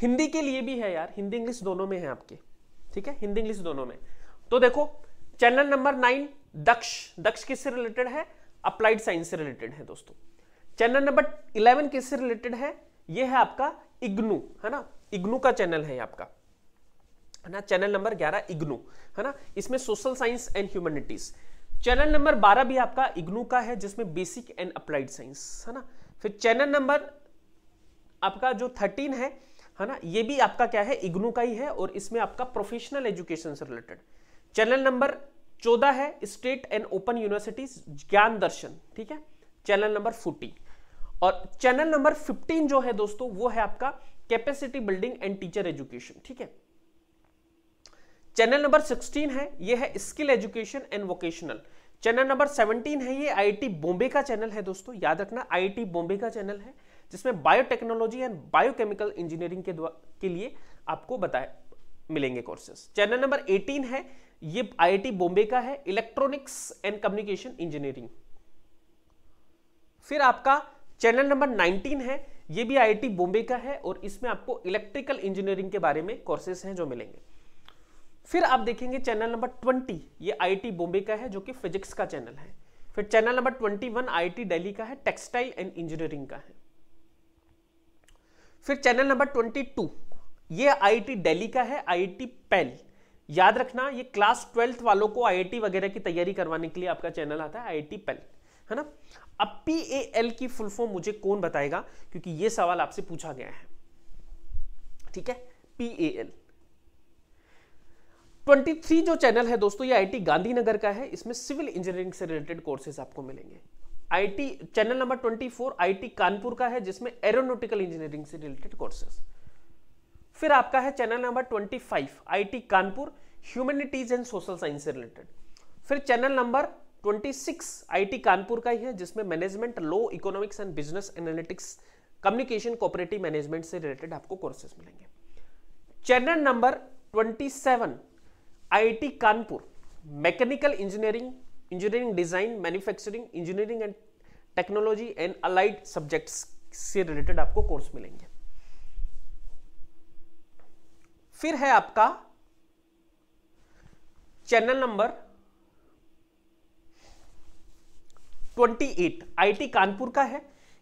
हिंदी के लिए भी है यार हिंदी इंग्लिश दोनों में है आपके ठीक है हिंदी इंग्लिश दोनों में तो देखो channel number nine Daksh Daksh किससे रिलेटेड है अप्लाइड साइंस से रिलेटेड है दोस्तों चैनल नंबर इलेवन किससे रिलेटेड है ये है आपका इग्नू है ना इग्नू का चैनल है आपका है ना चैनल नंबर ग्यारह इग्नू है ना इसमें social science and humanities channel number बारह भी आपका इग्नू का है जिसमें बेसिक एंड अप्लाइड साइंस है ना फिर चैनल नंबर आपका जो थर्टीन है है ना ये भी आपका क्या है इग्नू का ही है और इसमें आपका प्रोफेशनल एजुकेशन से रिलेटेड चैनल नंबर चौदह है स्टेट एंड ओपन यूनिवर्सिटीज ज्ञान दर्शन ठीक है चैनल नंबर फोर्टीन और चैनल नंबर फिफ्टीन जो है दोस्तों वो है आपका capacity building and teacher education ठीक है चैनल नंबर सिक्सटीन है ये है skill education and vocational channel number seventeen है ये आई बॉम्बे का चैनल है दोस्तों याद रखना आई बॉम्बे का चैनल है जिसमें बायोटेक्नोलॉजी एंड बायोकेमिकल इंजीनियरिंग के के लिए आपको बताए मिलेंगे कोर्सेज चैनल नंबर 18 है ये आईआईटी बॉम्बे का है इलेक्ट्रॉनिक्स एंड कम्युनिकेशन इंजीनियरिंग फिर आपका चैनल नंबर 19 है ये भी आईआईटी बॉम्बे का है और इसमें आपको इलेक्ट्रिकल इंजीनियरिंग के बारे में कोर्सेज हैं जो मिलेंगे फिर आप देखेंगे चैनल नंबर 20 ये आईआईटी बॉम्बे का है जो कि फिजिक्स का चैनल है फिर चैनल नंबर 21 आई दिल्ली का है टेक्सटाइल एंड इंजीनियरिंग का है फिर चैनल नंबर ट्वेंटी टू ये आईआईटी दिल्ली का है आईआईटी पेल याद रखना ये क्लास ट्वेल्थ वालों को आईआईटी वगैरह की तैयारी करवाने के लिए आपका चैनल आता है आईआईटी पेल है ना अब पी ए एल की फुल फॉर्म मुझे कौन बताएगा क्योंकि ये सवाल आपसे पूछा गया है ठीक है P A L twenty three जो चैनल है दोस्तों ये आईआईटी गांधीनगर का है इसमें सिविल इंजीनियरिंग से रिलेटेड कोर्सेज आपको मिलेंगे IIT channel number 24 IIT Kanpur का है जिसमें एरोनोटिकल इंजीनियरिंग से रिलेटेड कोर्सेज फिर आपका है channel number 25 IIT Kanpur humanities and social science से रिलेटेड फिर चैनल नंबर 26 आईटी कानपुर का ही है जिसमें management law economics and business analytics communication cooperative management से रिलेटेड आपको कोर्सेज मिलेंगे channel number 27 IIT Kanpur mechanical engineering engineering design manufacturing engineering and technology and allied subjects से रिलेटेड आपको कोर्स मिलेंगे फिर है आपका चैनल नंबर 28 आईटी कानपुर का है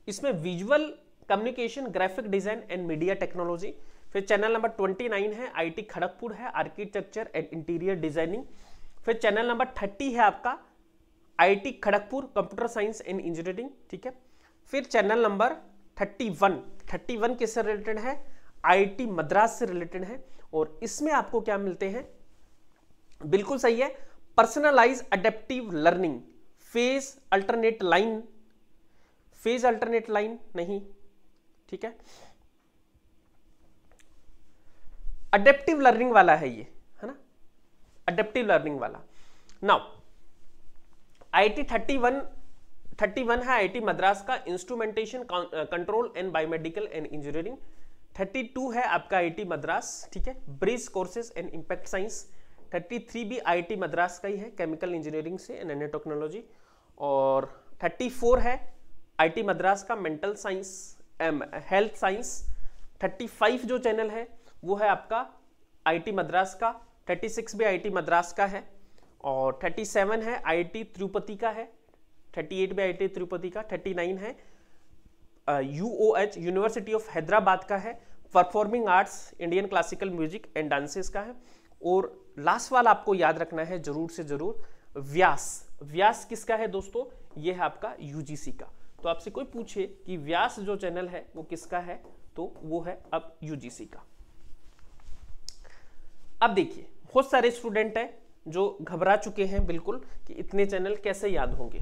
इसमें visual communication graphic design and media technology फिर चैनल नंबर 29 है आईटी खड़गपुर है आर्किटेक्चर एंड इंटीरियर डिजाइनिंग फिर चैनल नंबर 30 है आपका IIT Kharagpur computer science and engineering ठीक है फिर चैनल नंबर 31 31 किससे रिलेटेड है आईटी मद्रास से रिलेटेड है और इसमें आपको क्या मिलते हैं बिल्कुल सही है personalise adaptive learning phase alternate line phase alternate line नहीं ठीक है अडेप्टिव लर्निंग वाला है ये है ना अडेप्टिव लर्निंग वाला नाउ आईटी 31 31 है आईटी मद्रास का instrumentation control and biomedical and engineering 32 है आपका आईटी मद्रास ठीक है bridge courses and impact science 33 भी आईटी मद्रास का ही है केमिकल इंजीनियरिंग से एंड एन टेक्नोलॉजी और 34 है आईटी मद्रास का mental science M health science 35 जो चैनल है वो है आपका आईटी मद्रास का 36 भी आईटी मद्रास का है और 37 है आईआईटी त्रिपति का है 38 में आईआईटी तिरुपति का 39 है यूओएच यूनिवर्सिटी ऑफ हैदराबाद का है performing arts Indian classical music and dances का है और लास्ट वाला आपको याद रखना है जरूर से जरूर व्यास व्यास किसका है दोस्तों ये है आपका यूजीसी का तो आपसे कोई पूछे कि व्यास जो चैनल है वो किसका है तो वो है अब यूजीसी का अब देखिए बहुत सारे स्टूडेंट हैं जो घबरा चुके हैं बिल्कुल कि इतने चैनल कैसे याद होंगे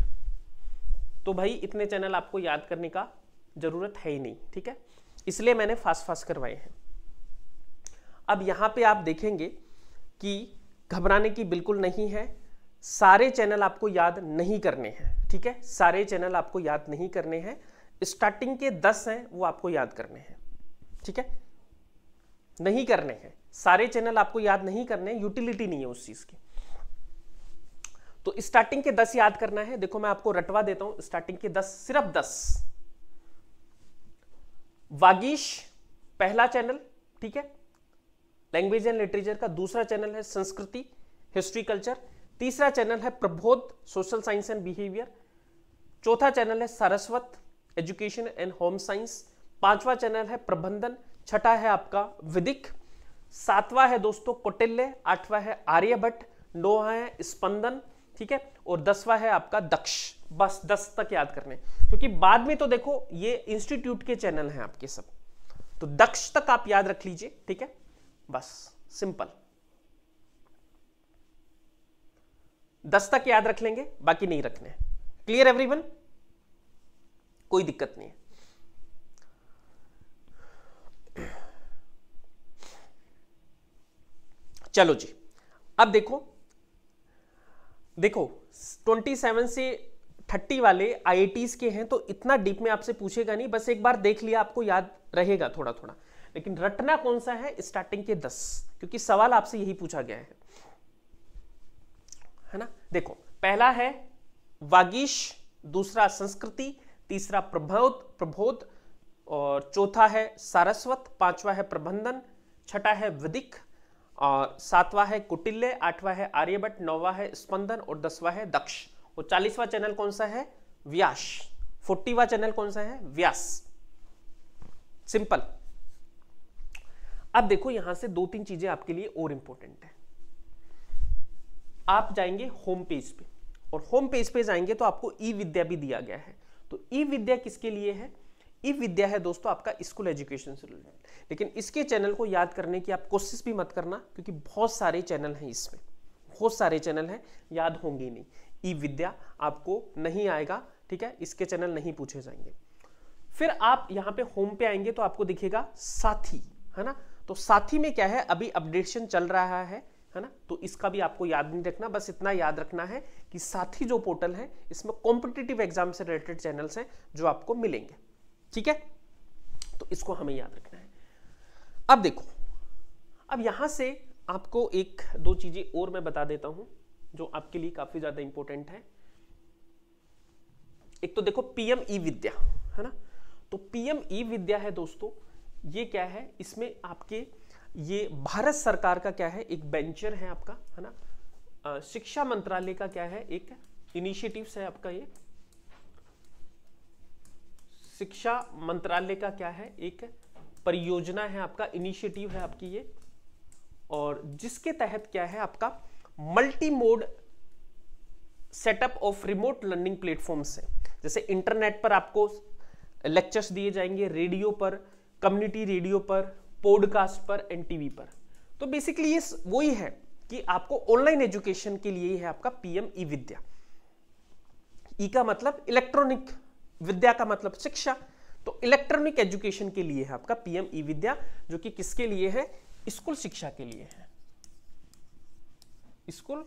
तो भाई इतने चैनल आपको याद करने का ज़रूरत है ही नहीं ठीक है इसलिए मैंने फास्ट फास्ट करवाए हैं अब यहाँ पे आप देखेंगे कि घबराने की बिल्कुल नहीं है सारे चैनल आपको याद नहीं करने हैं ठीक है सारे चैनल आपको याद नहीं करने हैं स्टार्टिंग के दस हैं वो आपको याद करने हैं ठीक है नहीं करने हैं सारे चैनल आपको याद नहीं करने यूटिलिटी नहीं है उस चीज़ की तो स्टार्टिंग के दस याद करना है देखो मैं आपको रटवा देता हूं स्टार्टिंग के दस सिर्फ दस वागीश पहला चैनल ठीक है लैंग्वेज एंड लिटरेचर का दूसरा चैनल है संस्कृति हिस्ट्री कल्चर तीसरा चैनल है Prabodh social science and behaviour चौथा चैनल है Saraswat education and home science पांचवा चैनल है प्रबंधन छठा है आपका विदिक सातवा है दोस्तों कौटिल्य आठवा है आर्यभट्ट नौवा है स्पंदन ठीक है और दसवा है आपका दक्ष बस दस तक याद करने क्योंकि बाद में तो देखो ये इंस्टीट्यूट के चैनल हैं आपके सब तो दक्ष तक आप याद रख लीजिए ठीक है बस सिंपल दस तक याद रख लेंगे बाकी नहीं रखने क्लियर एवरीवन कोई दिक्कत नहीं है चलो जी अब देखो देखो 27 से 30 वाले आई के हैं तो इतना डीप में आपसे पूछेगा नहीं बस एक बार देख लिया आपको याद रहेगा थोड़ा थोड़ा लेकिन रटना कौन सा है स्टार्टिंग के 10 क्योंकि सवाल आपसे यही पूछा गया है है ना देखो पहला है वागीश दूसरा संस्कृति तीसरा प्रबोध प्रबोध और चौथा है सारस्वत पांचवा है प्रबंधन छठा है विदिक और सातवां है कुटिल्य आठवां है आर्यभट्ट नौवा है स्पंदन और दसवां है दक्ष और चालीसवां चैनल कौन सा है व्यास फोर्टीवा चैनल कौन सा है व्यास सिंपल अब देखो यहां से दो तीन चीजें आपके लिए और इंपॉर्टेंट है आप जाएंगे होम पेज पे और होम पेज पे जाएंगे तो आपको ई विद्या भी दिया गया है तो ई विद्या किसके लिए है ई विद्या है दोस्तों आपका स्कूल एजुकेशन से रिलेटेड लेकिन इसके चैनल को याद करने की आप कोशिश भी मत करना क्योंकि बहुत सारे चैनल हैं इसमें बहुत सारे चैनल हैं याद होंगे नहीं ई विद्या आपको नहीं आएगा ठीक है इसके चैनल नहीं पूछे जाएंगे फिर आप यहाँ पे होम पे आएंगे तो आपको दिखेगा साथी है ना तो साथी में क्या है अभी अपडेशन चल रहा है है ना तो इसका भी आपको याद नहीं रखना बस इतना याद रखना है कि साथी जो पोर्टल है इसमें कॉम्पिटेटिव एग्जाम से रिलेटेड चैनल्स हैं जो आपको मिलेंगे ठीक है तो इसको हमें याद रखना है अब देखो अब यहां से आपको एक दो चीजें और मैं बता देता हूं जो आपके लिए काफी ज्यादा इंपॉर्टेंट है एक तो देखो पीएम ई e विद्या है ना तो पीएम ई e विद्या है दोस्तों ये क्या है इसमें आपके ये भारत सरकार का क्या है एक बेंचर है आपका है ना शिक्षा मंत्रालय का क्या है एक इनिशिएटिव्स है आपका ये शिक्षा मंत्रालय का क्या है एक परियोजना है आपका इनिशिएटिव है आपकी ये और जिसके तहत क्या है आपका multi mode setup of remote learning platforms है जैसे इंटरनेट पर आपको लेक्चर्स दिए जाएंगे रेडियो पर कम्युनिटी रेडियो पर पॉडकास्ट पर एन टीवी पर तो बेसिकली ये वही है कि आपको ऑनलाइन एजुकेशन के लिए ही है आपका PM e e Vidya e e का मतलब इलेक्ट्रॉनिक विद्या का मतलब शिक्षा तो इलेक्ट्रॉनिक एजुकेशन के लिए है आपका पीएम ई e विद्या जो कि किसके लिए है स्कूल शिक्षा के लिए है स्कूल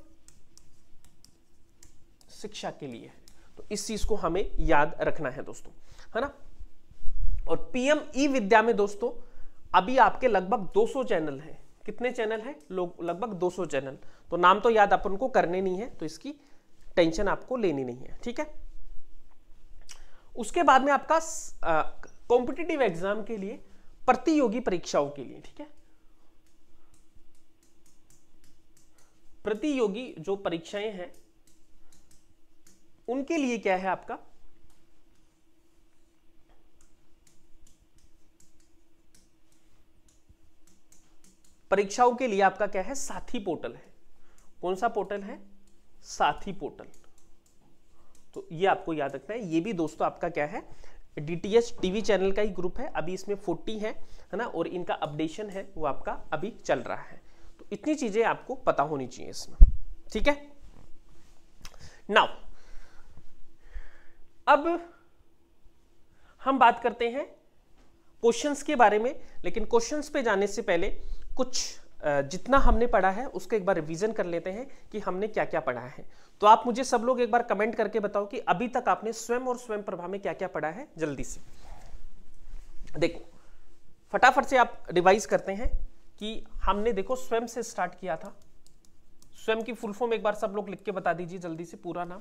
शिक्षा के लिए है तो इस चीज को हमें याद रखना है दोस्तों है ना और पीएम ई e विद्या में दोस्तों अभी आपके लगभग 200 चैनल हैं कितने चैनल हैं लोग लगभग 200 चैनल तो नाम तो याद अपन को करने नहीं है तो इसकी टेंशन आपको लेनी नहीं है ठीक है उसके बाद में आपका कॉम्पिटिटिव एग्जाम के लिए प्रतियोगी परीक्षाओं के लिए ठीक है प्रतियोगी जो परीक्षाएं हैं उनके लिए क्या है आपका परीक्षाओं के लिए आपका क्या है साथी पोर्टल है कौन सा पोर्टल है साथी पोर्टल तो ये आपको याद रखना है ये भी दोस्तों आपका क्या है D T S TV channel का ही ग्रुप है अभी इसमें फोर्टी है है ना और इनका अपडेशन है वो आपका अभी चल रहा है तो इतनी चीज़ें आपको पता होनी चाहिए इसमें ठीक है नाउ अब हम बात करते हैं क्वेश्चंस के बारे में लेकिन क्वेश्चंस पे जाने से पहले कुछ जितना हमने पढ़ा है उसका एक बार रिवीजन कर लेते हैं कि हमने क्या क्या पढ़ा है तो आप मुझे सब लोग एक बार कमेंट करके बताओ कि अभी तक आपने स्वयं और स्वयं प्रभा में क्या क्या पढ़ा है जल्दी से देखो फटाफट से आप रिवाइज करते हैं कि हमने देखो स्वयं से स्टार्ट किया था स्वयं की फुल फॉर्म एक बार सब लोग लिख के बता दीजिए जल्दी से पूरा नाम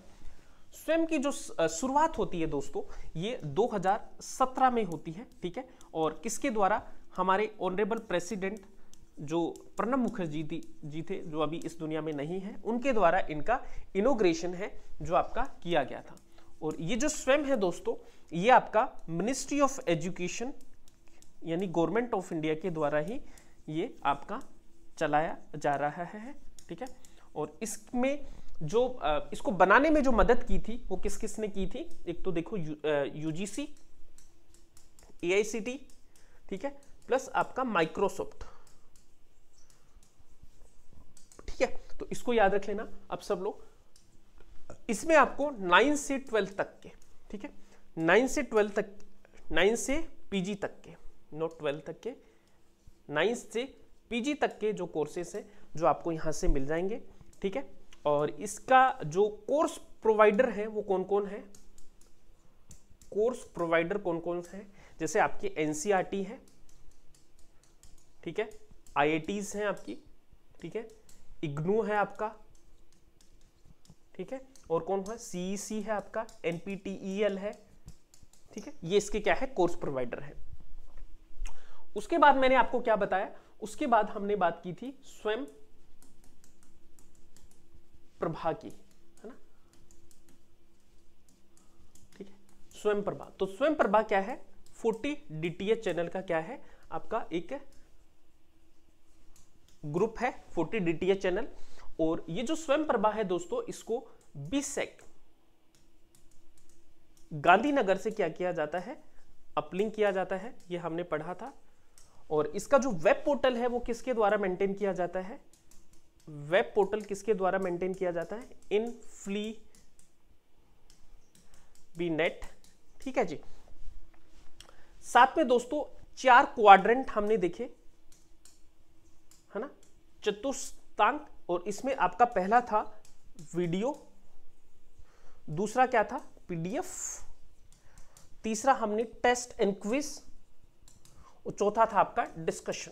स्वयं की जो शुरुआत होती है दोस्तों ये 2017 में होती है ठीक है और किसके द्वारा हमारे ऑनरेबल प्रेसिडेंट जो प्रणब मुखर्जी जी, जी थे जो अभी इस दुनिया में नहीं है उनके द्वारा इनका इनोग्रेशन है जो आपका किया गया था और ये जो स्वयं है दोस्तों ये आपका मिनिस्ट्री ऑफ एजुकेशन यानी गवर्नमेंट ऑफ इंडिया के द्वारा ही ये आपका चलाया जा रहा है ठीक है और इसमें जो इसको बनाने में जो मदद की थी वो किस किस ने की थी एक तो देखो यूजीसी ए ठीक है प्लस आपका माइक्रोसॉफ्ट ठीक है तो इसको याद रख लेना आप सब लोग इसमें आपको नाइन से ट्वेल्थ तक के ठीक है नाइन से ट्वेल्थ तक नाइन से पीजी तक के नोट ट्वेल्थ तक के नाइन्थ से पीजी तक के जो कोर्सेस हैं जो आपको यहां से मिल जाएंगे ठीक है और इसका जो कोर्स प्रोवाइडर है वो कौन कौन है कोर्स प्रोवाइडर कौन कौन है जैसे आपकी एनसीआरटी e है ठीक है आईआईटीज हैं आपकी ठीक है इग्नू है आपका ठीक है और कौन हुआ सीईसी e है आपका एनपीटीईएल e है ठीक है ये इसके क्या है कोर्स प्रोवाइडर है उसके बाद मैंने आपको क्या बताया उसके बाद हमने बात की थी स्वयं प्रभा की है ना ठीक है स्वयं प्रभा तो स्वयं प्रभा क्या है 40 डीटीएच चैनल का क्या है आपका एक ग्रुप है 40 डी चैनल और ये जो स्वयं प्रभा है दोस्तों इसको बीसेक e गांधीनगर से क्या किया जाता है अपलिंक किया जाता है ये हमने पढ़ा था और इसका जो वेब पोर्टल है वो किसके द्वारा मेंटेन किया जाता है वेब पोर्टल किसके द्वारा मेंटेन किया जाता है इन फ्ली बी नेट ठीक है जी साथ में दोस्तों चार क्वाड्रेंट हमने देखे चतुर्थांक और इसमें आपका पहला था वीडियो दूसरा क्या था पीडीएफ तीसरा हमने टेस्ट एंड क्विज और चौथा था आपका डिस्कशन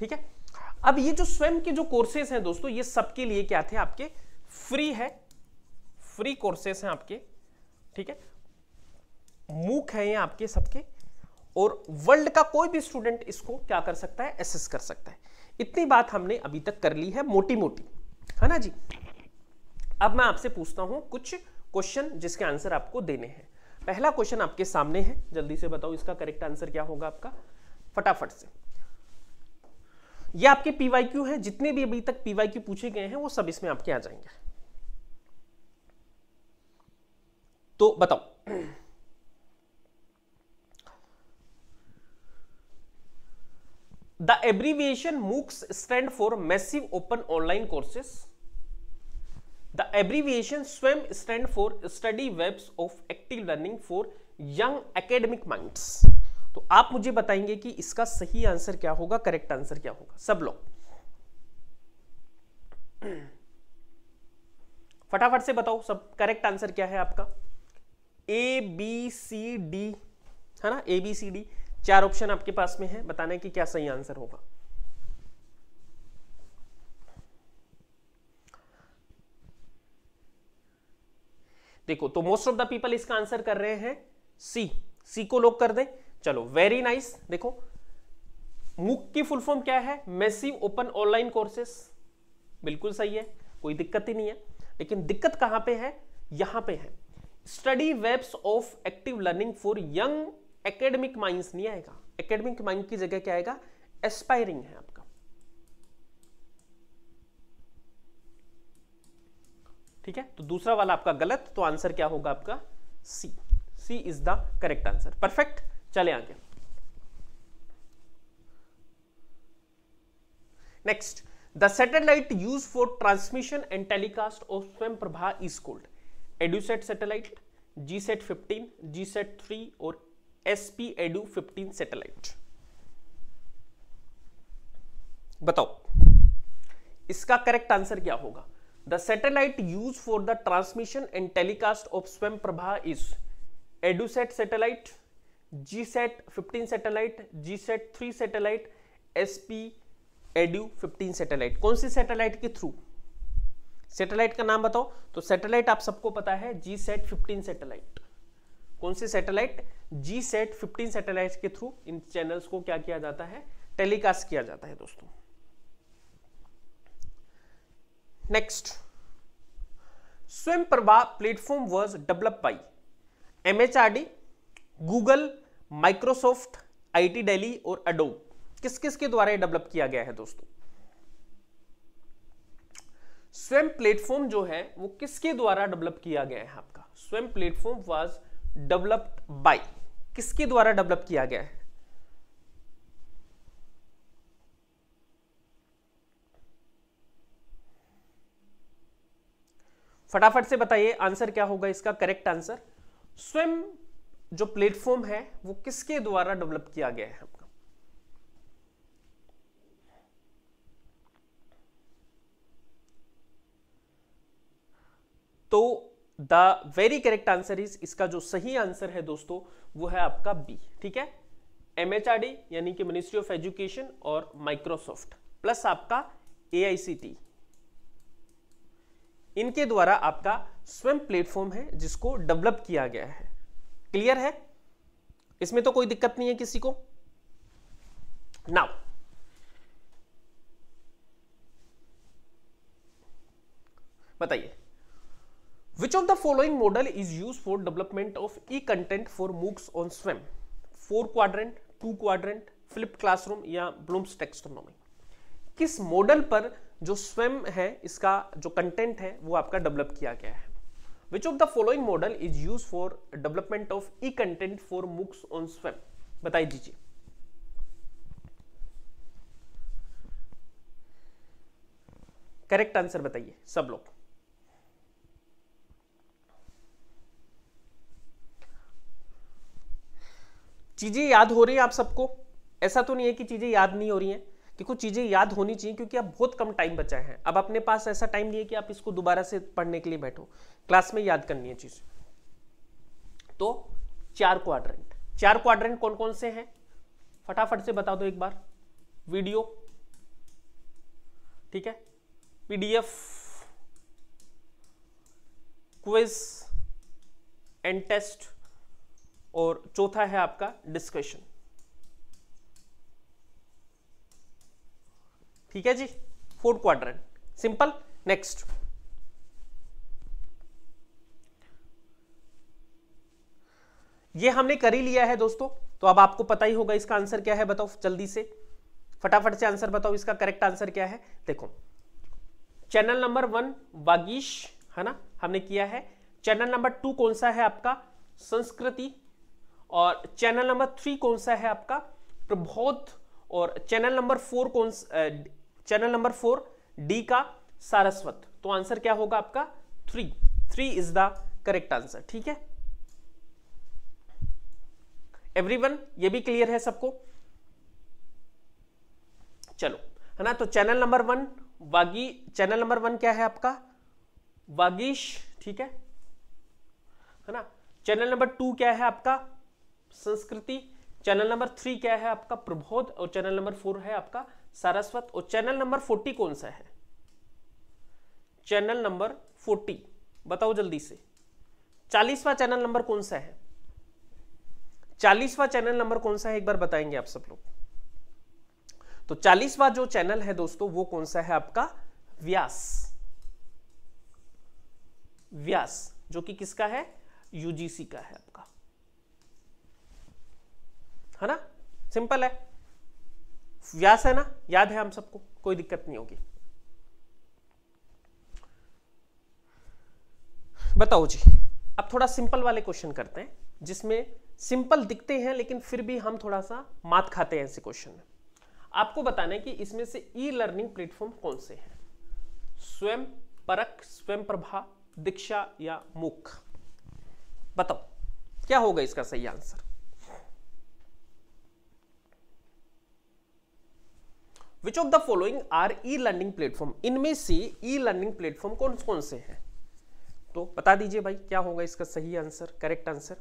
ठीक है अब ये जो स्वयं के जो कोर्सेज हैं दोस्तों ये सबके लिए क्या थे आपके फ्री है फ्री कोर्सेज हैं आपके ठीक है मूक है ये आपके सबके और वर्ल्ड का कोई भी स्टूडेंट इसको क्या कर सकता है एसेस कर सकता है इतनी बात हमने अभी तक कर ली है मोटी मोटी है ना जी अब मैं आपसे पूछता हूं कुछ क्वेश्चन जिसके आंसर आपको देने हैं पहला क्वेश्चन आपके सामने है जल्दी से बताओ इसका करेक्ट आंसर क्या होगा आपका फटाफट से ये आपके पीवाईक्यू है जितने भी अभी तक पीवाईक्यू पूछे गए हैं वो सब इसमें आपके आ जाएंगे तो बताओ the abbreviation MOOCs stand for massive open online courses the abbreviation Swayam stand for study webs of active learning for young academic minds तो आप मुझे बताएंगे कि इसका सही आंसर क्या होगा करेक्ट आंसर क्या होगा सब लोग फटाफट से बताओ सब करेक्ट आंसर क्या है आपका ए बी सी डी है ना ए बी सी डी चार ऑप्शन आपके पास में है बताना की कि क्या सही आंसर होगा देखो तो मोस्ट ऑफ द पीपल इसका आंसर कर रहे हैं सी सी को लोग कर दें चलो वेरी नाइस nice, देखो मुक की फुल फॉर्म क्या है मैसिव ओपन ऑनलाइन कोर्सेस बिल्कुल सही है कोई दिक्कत ही नहीं है लेकिन दिक्कत कहां पे है यहां पे है study webs of active learning for young academic minds नहीं आएगा एकेडमिक माइंड की जगह क्या आएगा एस्पायरिंग है आपका ठीक है तो दूसरा वाला आपका गलत तो आंसर क्या होगा आपका C C is the correct answer perfect चले आगे next the satellite use for transmission and telecast of Swayam Prabha is called EDUSAT satellite G SAT fifteen G SAT three और एसपी एडू फिफ्टीन सैटेलाइट बताओ इसका करेक्ट आंसर क्या होगा the satellite use for the transmission and telecast of Swayam Prabha is EDUSAT satellite G SAT fifteen satellite G SAT three satellite SP edu fifteen satellite कौन सी सैटेलाइट के थ्रू सैटेलाइट का नाम बताओ तो सैटेलाइट आप सबको पता है जी सेट फिफ्टीन सैटेलाइट कौन से satellite G SAT fifteen satellite के थ्रू इन चैनल्स को क्या किया जाता है टेलीकास्ट किया जाता है दोस्तों next Swayam Prabha platform was develop by M H R D Google Microsoft I T Delhi और अडो किस किस के द्वारा डेवलप किया गया है दोस्तों स्वयं प्लेटफॉर्म जो है वो किसके द्वारा डेवलप किया गया है आपका स्वयं प्लेटफॉर्म वॉज डेवलप्ड बाय किसके द्वारा डेवलप किया गया है फटाफट से बताइए आंसर क्या होगा इसका करेक्ट आंसर स्वयं जो प्लेटफॉर्म है वो किसके द्वारा डेवलप किया गया है आपका तो the very correct answer is इसका जो सही आंसर है दोस्तों वो है आपका बी ठीक है एमएचआरडी यानी कि मिनिस्ट्री ऑफ एजुकेशन और माइक्रोसॉफ्ट प्लस आपका ए इनके द्वारा आपका स्वयं प्लेटफॉर्म है जिसको डेवलप किया गया है क्लियर है इसमें तो कोई दिक्कत नहीं है किसी को नाउ बताइए which of the following model is use for development of e content for MOOCs on Swayam four quadrant, two quadrant, flip classroom या ब्लूम्स टेक्सटोनोमी किस मॉडल पर जो स्वयं है इसका जो कंटेंट है वो आपका डेवलप किया गया है which of the following model is use for development of e content for MOOCs on Swayam बताई दीजिए करेक्ट आंसर बताइए सब लोग चीज़ें याद हो रही हैं आप सबको ऐसा तो नहीं है कि चीज़ें याद नहीं हो रही हैं कि कुछ चीज़ें याद होनी चाहिए क्योंकि आप बहुत कम टाइम बचाए हैं अब अपने पास ऐसा टाइम नहीं है कि आप इसको दोबारा से पढ़ने के लिए बैठो क्लास में याद करनी है चीज़ तो चार क्वाड्रेंट चार क्वाड्रेंट कौन कौन से हैं फटाफट से बता दो एक बार वीडियो ठीक है पीडीएफ क्विज एंड टेस्ट और चौथा है आपका डिस्कशन ठीक है जी फोर्थ क्वाड्रेंट सिंपल नेक्स्ट ये हमने कर ही लिया है दोस्तों तो अब आपको पता ही होगा इसका आंसर क्या है बताओ जल्दी से फटाफट से आंसर बताओ इसका करेक्ट आंसर क्या है देखो चैनल नंबर वन वागीश है ना हमने किया है चैनल नंबर टू कौन सा है आपका संस्कृति और चैनल नंबर थ्री कौन सा है आपका प्रबोध और चैनल नंबर फोर कौन चैनल नंबर फोर डी का सारस्वत तो आंसर क्या होगा आपका three three is the correct answer ठीक है एवरीवन ये भी क्लियर है सबको चलो है ना तो चैनल नंबर वन वागी चैनल नंबर वन क्या है आपका वागीश ठीक है है ना चैनल नंबर टू क्या है आपका संस्कृति चैनल नंबर थ्री क्या है आपका प्रबोध और चैनल नंबर फोर है आपका सारस्वत और चैनल नंबर फोर्टी कौन सा है चैनल नंबर फोर्टी बताओ जल्दी से चालीसवा चैनल नंबर कौन सा है चालीसवा चैनल नंबर कौन सा है एक बार बताएंगे आप सब लोग तो चालीसवा जो चैनल है दोस्तों वो कौन सा है आपका व्यास व्यास जो कि किसका है यूजीसी का है आपका है ना सिंपल है व्यास है ना याद है हम सबको कोई दिक्कत नहीं होगी बताओ जी अब थोड़ा सिंपल वाले क्वेश्चन करते हैं जिसमें सिंपल दिखते हैं लेकिन फिर भी हम थोड़ा सा मात खाते हैं ऐसे क्वेश्चन में आपको बताना है कि इसमें से ई लर्निंग प्लेटफॉर्म कौन से हैं स्वयं परक स्वयं प्रभा दीक्षा या मुख बताओ क्या होगा इसका सही answer which of the following are e learning platform इनमें से ई लर्निंग प्लेटफॉर्म कौन कौन से हैं तो बता दीजिए भाई क्या होगा इसका सही आंसर करेक्ट आंसर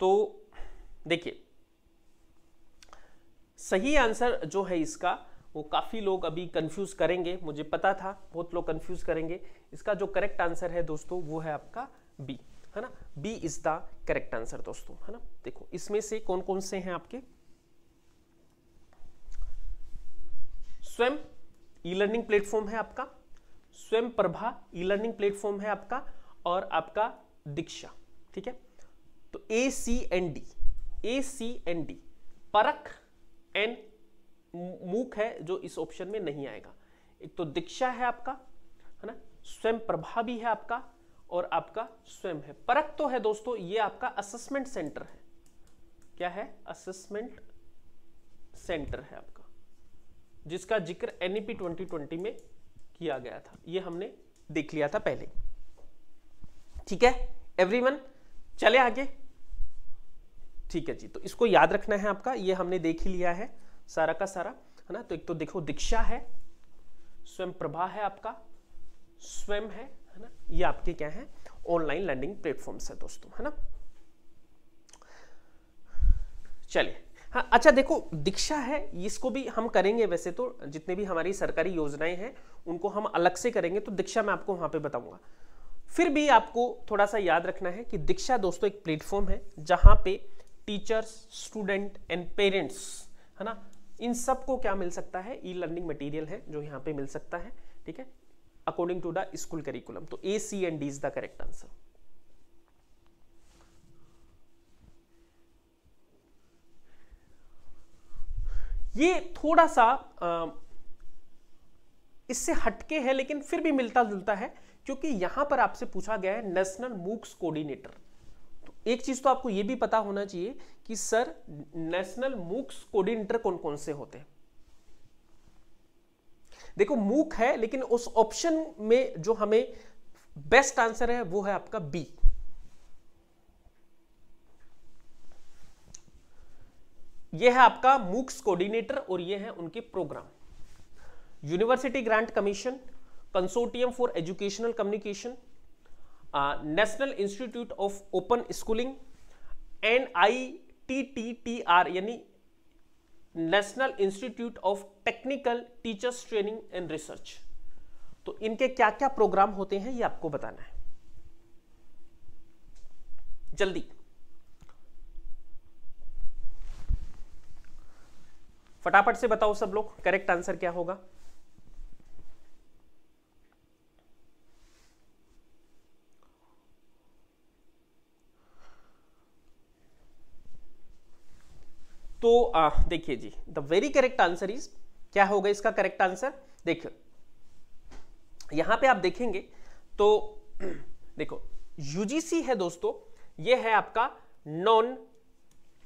तो देखिए सही आंसर जो है इसका वो काफ़ी लोग अभी कंफ्यूज करेंगे मुझे पता था बहुत लोग कंफ्यूज करेंगे इसका जो करेक्ट आंसर है दोस्तों वो है आपका बी है ना B is the correct answer दोस्तों है ना देखो इसमें से कौन कौन से हैं आपके स्वयं ई लर्निंग प्लेटफॉर्म है आपका स्वयं प्रभा ई लर्निंग प्लेटफॉर्म है आपका और आपका दीक्षा ठीक है तो A C and D A C and D Parakh and MOOC है जो इस ऑप्शन में नहीं आएगा एक तो दीक्षा है आपका है ना स्वयं प्रभा भी है आपका और आपका स्वयं है परक तो है दोस्तों ये आपका असेसमेंट सेंटर है क्या है असेसमेंट सेंटर है आपका जिसका जिक्र एनईपी 2020 e में किया गया था ये हमने देख लिया था पहले ठीक है एवरीवन चले आगे ठीक है जी तो इसको याद रखना है आपका ये हमने देख ही लिया है सारा का सारा है ना तो एक तो देखो दीक्षा है स्वयं प्रभा है आपका स्वयं है है ना ये आपके क्या है ऑनलाइन लर्निंग प्लेटफॉर्म्स है दोस्तों है ना चलिए हाँ अच्छा देखो दीक्षा है इसको भी हम करेंगे वैसे तो जितने भी हमारी सरकारी योजनाएं हैं उनको हम अलग से करेंगे तो दीक्षा मैं आपको वहां पे बताऊंगा फिर भी आपको थोड़ा सा याद रखना है कि दीक्षा दोस्तों एक प्लेटफॉर्म है जहां पे टीचर्स स्टूडेंट एंड पेरेंट्स है ना इन सब को क्या मिल सकता है ई लर्निंग मटीरियल है जो यहाँ पे मिल सकता है ठीक है according to the school curriculum तो A C and D is the correct answer ये थोड़ा सा आ, इससे हटके है लेकिन फिर भी मिलता जुलता है क्योंकि यहां पर आपसे पूछा गया है नेशनल मूक्स कोऑर्डिनेटर एक चीज तो आपको यह भी पता होना चाहिए कि सर नेशनल मूक्स कोऑर्डिनेटर कौन कौन से होते हैं देखो मूक है लेकिन उस ऑप्शन में जो हमें बेस्ट आंसर है वो है आपका बी ये है आपका मूक्स कोऑर्डिनेटर और ये है उनके programme university grant commission consortium for educational communication national institute of open schooling N I T T T R यानी national institute of technical teachers training and research तो इनके क्या क्या प्रोग्राम होते हैं ये आपको बताना है जल्दी फटाफट से बताओ सब लोग करेक्ट आंसर क्या होगा तो देखिए जी the very correct answer is क्या होगा इसका करेक्ट आंसर देखिए यहां पे आप देखेंगे तो देखो यूजीसी है दोस्तों ये है आपका non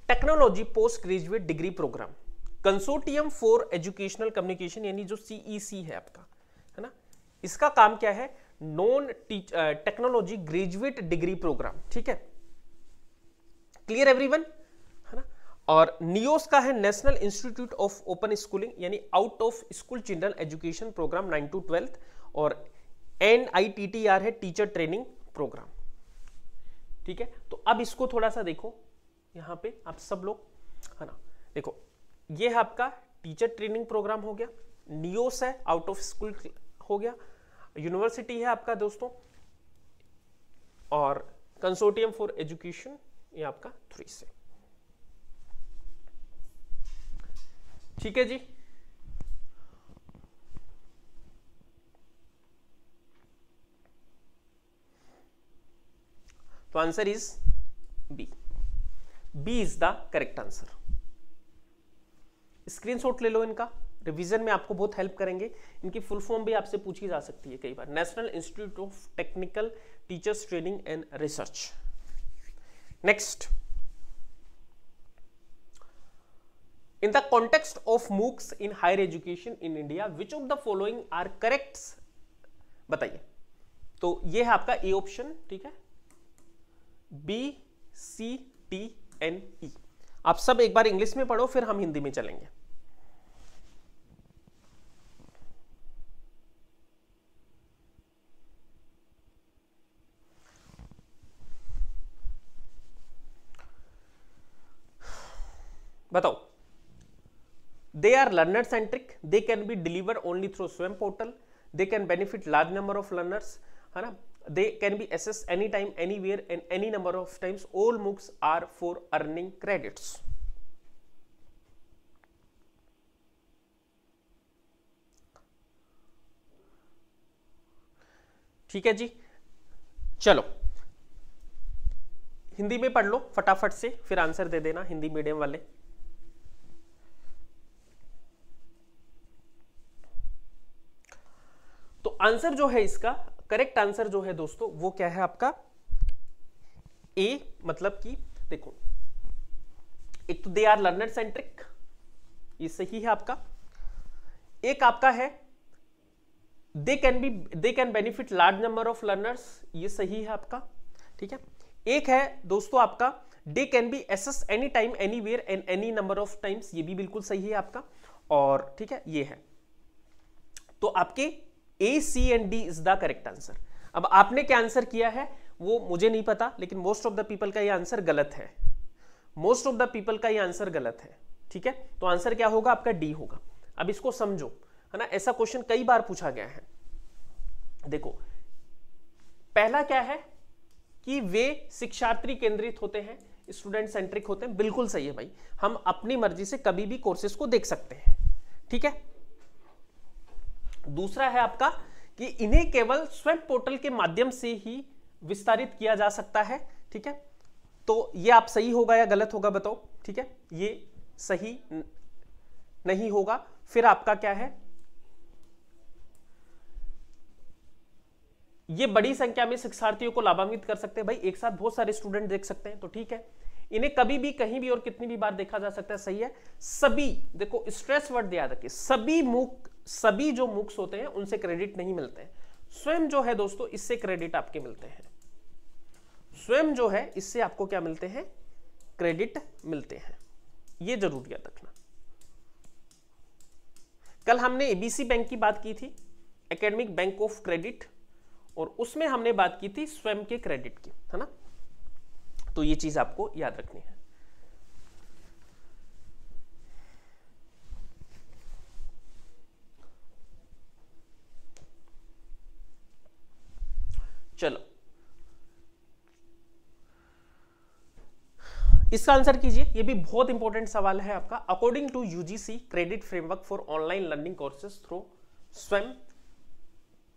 technology post graduate degree programme consortium for educational communication यानी जो सीईसी e है आपका है ना इसका काम क्या है non technology graduate degree programme ठीक है क्लियर एवरीवन और नियोस का है national institute of open schooling यानी out of school children education programme nine to twelfth और एन है टीचर ट्रेनिंग प्रोग्राम ठीक है तो अब इसको थोड़ा सा देखो यहाँ पे आप सब लोग है ना देखो ये है आपका टीचर ट्रेनिंग प्रोग्राम हो गया नियोस है आउट ऑफ स्कूल हो गया यूनिवर्सिटी है आपका दोस्तों और कंसोर्टियम फॉर एजुकेशन ये आपका थ्री से ठीक है जी तो answer is B B is the correct answer screenshot ले लो इनका रिवीजन में आपको बहुत हेल्प करेंगे इनकी फुल फॉर्म भी आपसे पूछी जा सकती है कई बार national institute of technical teachers training and research next In the context of MOOCs in higher education in India, which of the following are correct? बताइए तो ये है आपका ए ऑप्शन ठीक है B C T N E आप सब एक बार इंग्लिश में पढ़ो फिर हम हिंदी में चलेंगे बताओ They are learner centric. They can be delivered only through SWAM portal. They can benefit large number of learners. है ना they can be assessed anytime, anywhere and any number of times. All MOOCs are for earning credits. ठीक है जी चलो हिंदी में पढ़ लो फटाफट से फिर आंसर दे देना हिंदी मीडियम वाले आंसर जो है इसका करेक्ट आंसर जो है दोस्तों वो क्या है आपका ए मतलब कि देखो एक तो दे आर लर्नर सेंट्रिक ये सही है आपका एक आपका है they can be they can benefit large number of learners ये सही है आपका ठीक है एक है दोस्तों आपका they can be access any time anywhere and any number of times ये भी बिल्कुल सही है आपका और ठीक है ये है तो आपके A C and D is the correct answer अब आपने क्या आंसर किया है वो मुझे नहीं पता लेकिन मोस्ट ऑफ द पीपल का ये आंसर गलत है मोस्ट ऑफ द पीपल का ये आंसर गलत है ठीक है तो आंसर क्या होगा आपका डी होगा अब इसको समझो है ना ऐसा क्वेश्चन कई बार पूछा गया है देखो पहला क्या है कि वे शिक्षार्थी केंद्रित होते हैं स्टूडेंट सेंट्रिक होते हैं बिल्कुल सही है भाई हम अपनी मर्जी से कभी भी कोर्सेज को देख सकते हैं ठीक है दूसरा है आपका कि इन्हें केवल स्वयं पोर्टल के माध्यम से ही विस्तारित किया जा सकता है ठीक है तो ये आप सही होगा या गलत होगा बताओ ठीक है ये सही नहीं होगा फिर आपका क्या है ये बड़ी संख्या में शिक्षार्थियों को लाभान्वित कर सकते हैं भाई एक साथ बहुत सारे स्टूडेंट देख सकते हैं तो ठीक है इन्हें कभी भी कहीं भी और कितनी भी बार देखा जा सकता है सही है सभी देखो स्ट्रेस वर्ड याद रखिए सभी मुख सभी जो मुक्स होते हैं उनसे क्रेडिट नहीं मिलते हैं स्वयं जो है दोस्तों इससे क्रेडिट आपके मिलते हैं स्वयं जो है इससे आपको क्या मिलते हैं क्रेडिट मिलते हैं ये जरूर याद रखना कल हमने एबीसी बैंक की बात की थी एकेडमिक बैंक ऑफ क्रेडिट और उसमें हमने बात की थी स्वयं के क्रेडिट की है ना तो ये चीज आपको याद रखनी है चलो इसका आंसर कीजिए ये भी बहुत इंपॉर्टेंट सवाल है आपका according to UGC credit framework for online learning courses through Swayam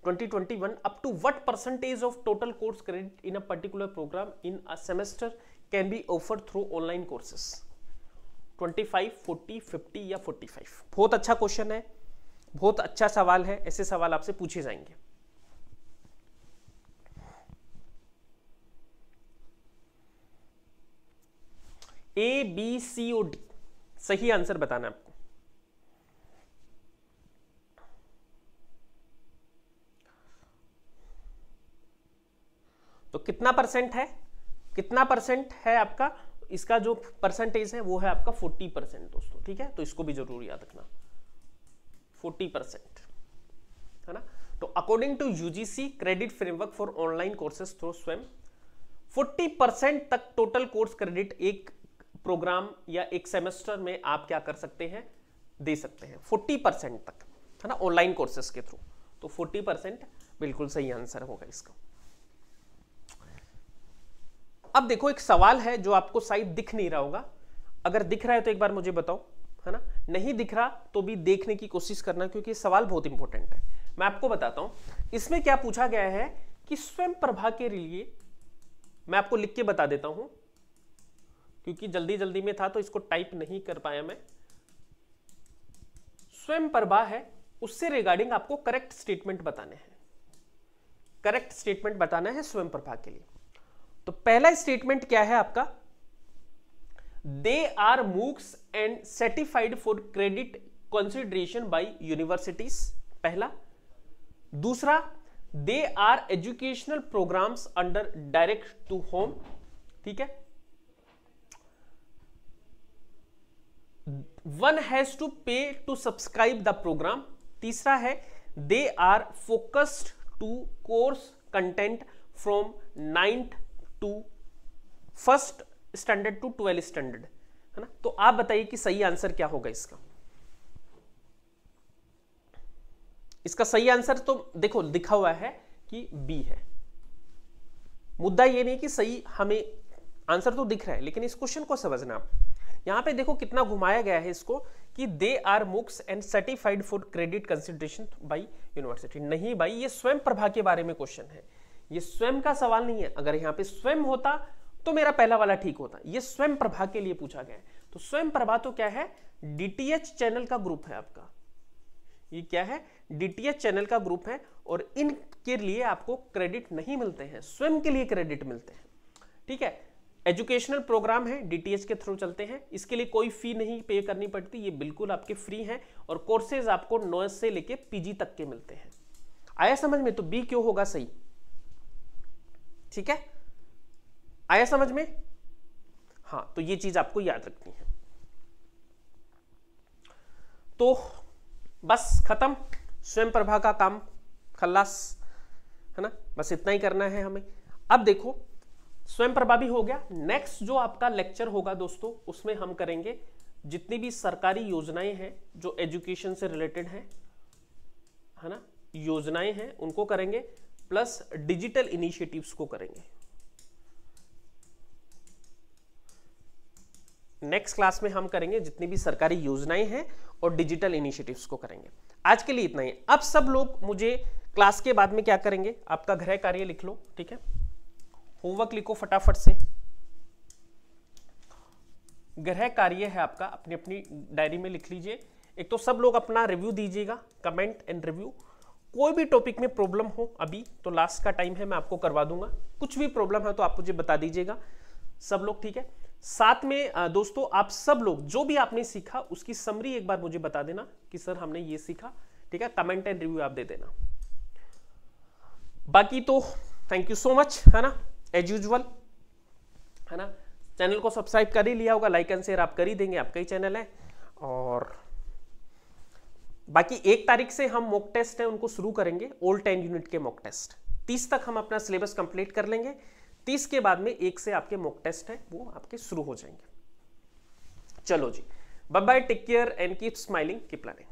2021 up to what percentage of total course credit in a particular programme in a semester can be offer through online courses 25 40 50 या 45 बहुत अच्छा क्वेश्चन है बहुत अच्छा सवाल है ऐसे सवाल आपसे पूछे जाएंगे A B C or D सही आंसर बताना आपको तो कितना परसेंट है कितना परसेंट है आपका इसका जो परसेंटेज है वो है आपका 40 परसेंट दोस्तों ठीक है तो इसको भी जरूर याद रखना 40 परसेंट है ना तो according to UGC credit framework for online courses through Swayam 40 percent तक टोटल कोर्स क्रेडिट एक प्रोग्राम या एक सेमेस्टर में आप क्या कर सकते हैं दे सकते हैं 40 परसेंट तक है ना ऑनलाइन कोर्सेज के थ्रू तो 40 परसेंट बिल्कुल सही आंसर होगा इसका अब देखो एक सवाल है जो आपको साइड दिख नहीं रहा होगा अगर दिख रहा है तो एक बार मुझे बताओ है ना नहीं दिख रहा तो भी देखने की कोशिश करना क्योंकि सवाल बहुत इंपॉर्टेंट है मैं आपको बताता हूं इसमें क्या पूछा गया है कि स्वयं प्रभा के लिए मैं आपको लिख के बता देता हूं क्योंकि जल्दी जल्दी में था तो इसको टाइप नहीं कर पाया मैं स्वयं प्रभा है उससे रिगार्डिंग आपको करेक्ट स्टेटमेंट बताने हैं करेक्ट स्टेटमेंट बताना है स्वयं प्रभा के लिए तो पहला स्टेटमेंट क्या है आपका they are MOOCs and certified for credit consideration by universities पहला दूसरा they are educational programmes under direct to home ठीक है one has to pay to subscribe the programme तीसरा है they are focused to course content from ninth to first standard to twelfth standard है ना तो आप बताइए कि सही आंसर क्या होगा इसका इसका सही आंसर तो देखो लिखा हुआ है कि बी है मुद्दा यह नहीं कि सही हमें आंसर तो दिख रहा है लेकिन इस क्वेश्चन को समझना आप यहाँ पे देखो कितना घुमाया गया है इसको कि they are MOOCs and certified for credit consideration by university नहीं भाई ये स्वयं प्रभा के बारे में क्वेश्चन है ये स्वयं का सवाल नहीं है अगर यहाँ पे स्वयं होता तो मेरा पहला वाला ठीक होता ये स्वयं प्रभा के लिए पूछा गया है तो स्वयं प्रभा तो क्या है डीटीएच चैनल का ग्रुप है आपका ये क्या है डीटीएच चैनल का ग्रुप है और इनके लिए आपको क्रेडिट नहीं मिलते हैं स्वयं के लिए क्रेडिट मिलते हैं ठीक है एजुकेशनल प्रोग्राम है डीटीएच के थ्रू चलते हैं इसके लिए कोई फी नहीं पे करनी पड़ती ये बिल्कुल आपके फ्री हैं और कोर्सेज आपको नोएस से लेके पीजी तक के मिलते हैं आया समझ में तो बी क्यों होगा सही ठीक है आया समझ में हाँ तो ये चीज आपको याद रखनी है तो बस खत्म स्वयं प्रभा का काम खल्लास है ना बस इतना ही करना है हमें अब देखो स्वयं प्रभावी हो गया नेक्स्ट जो आपका लेक्चर होगा दोस्तों उसमें हम करेंगे जितनी भी सरकारी योजनाएं हैं जो एजुकेशन से रिलेटेड हैं है ना योजनाएं हैं उनको करेंगे प्लस डिजिटल इनिशिएटिव्स को करेंगे नेक्स्ट क्लास में हम करेंगे जितनी भी सरकारी योजनाएं हैं और डिजिटल इनिशिएटिव्स को करेंगे आज के लिए इतना ही अब सब लोग मुझे क्लास के बाद में क्या करेंगे आपका घर कार्य लिख लो ठीक है होमवर्क लिखो फटाफट से ग्रह कार्य है आपका अपनी अपनी डायरी में लिख लीजिए एक तो सब लोग अपना रिव्यू दीजिएगा कमेंट एंड रिव्यू कोई भी टॉपिक में प्रॉब्लम हो अभी तो लास्ट का टाइम है मैं आपको करवा दूंगा कुछ भी प्रॉब्लम है तो आप मुझे बता दीजिएगा सब लोग ठीक है साथ में दोस्तों आप सब लोग जो भी आपने सीखा उसकी समरी एक बार मुझे बता देना कि सर हमने ये सीखा ठीक है कमेंट एंड रिव्यू आप दे देना बाकी तो थैंक यू सो मच है ना एज यूजल है ना चैनल को सब्सक्राइब कर ही लिया होगा लाइक एंड शेयर आप कर ही देंगे आपका ही चैनल है और बाकी एक तारीख से हम मॉक टेस्ट हैं उनको शुरू करेंगे ओल्ड टेन यूनिट के मॉक टेस्ट तीस तक हम अपना सिलेबस कंप्लीट कर लेंगे तीस के बाद में एक से आपके मॉक टेस्ट हैं वो आपके शुरू हो जाएंगे चलो जी bye bye take care and keep smiling की प्लानिंग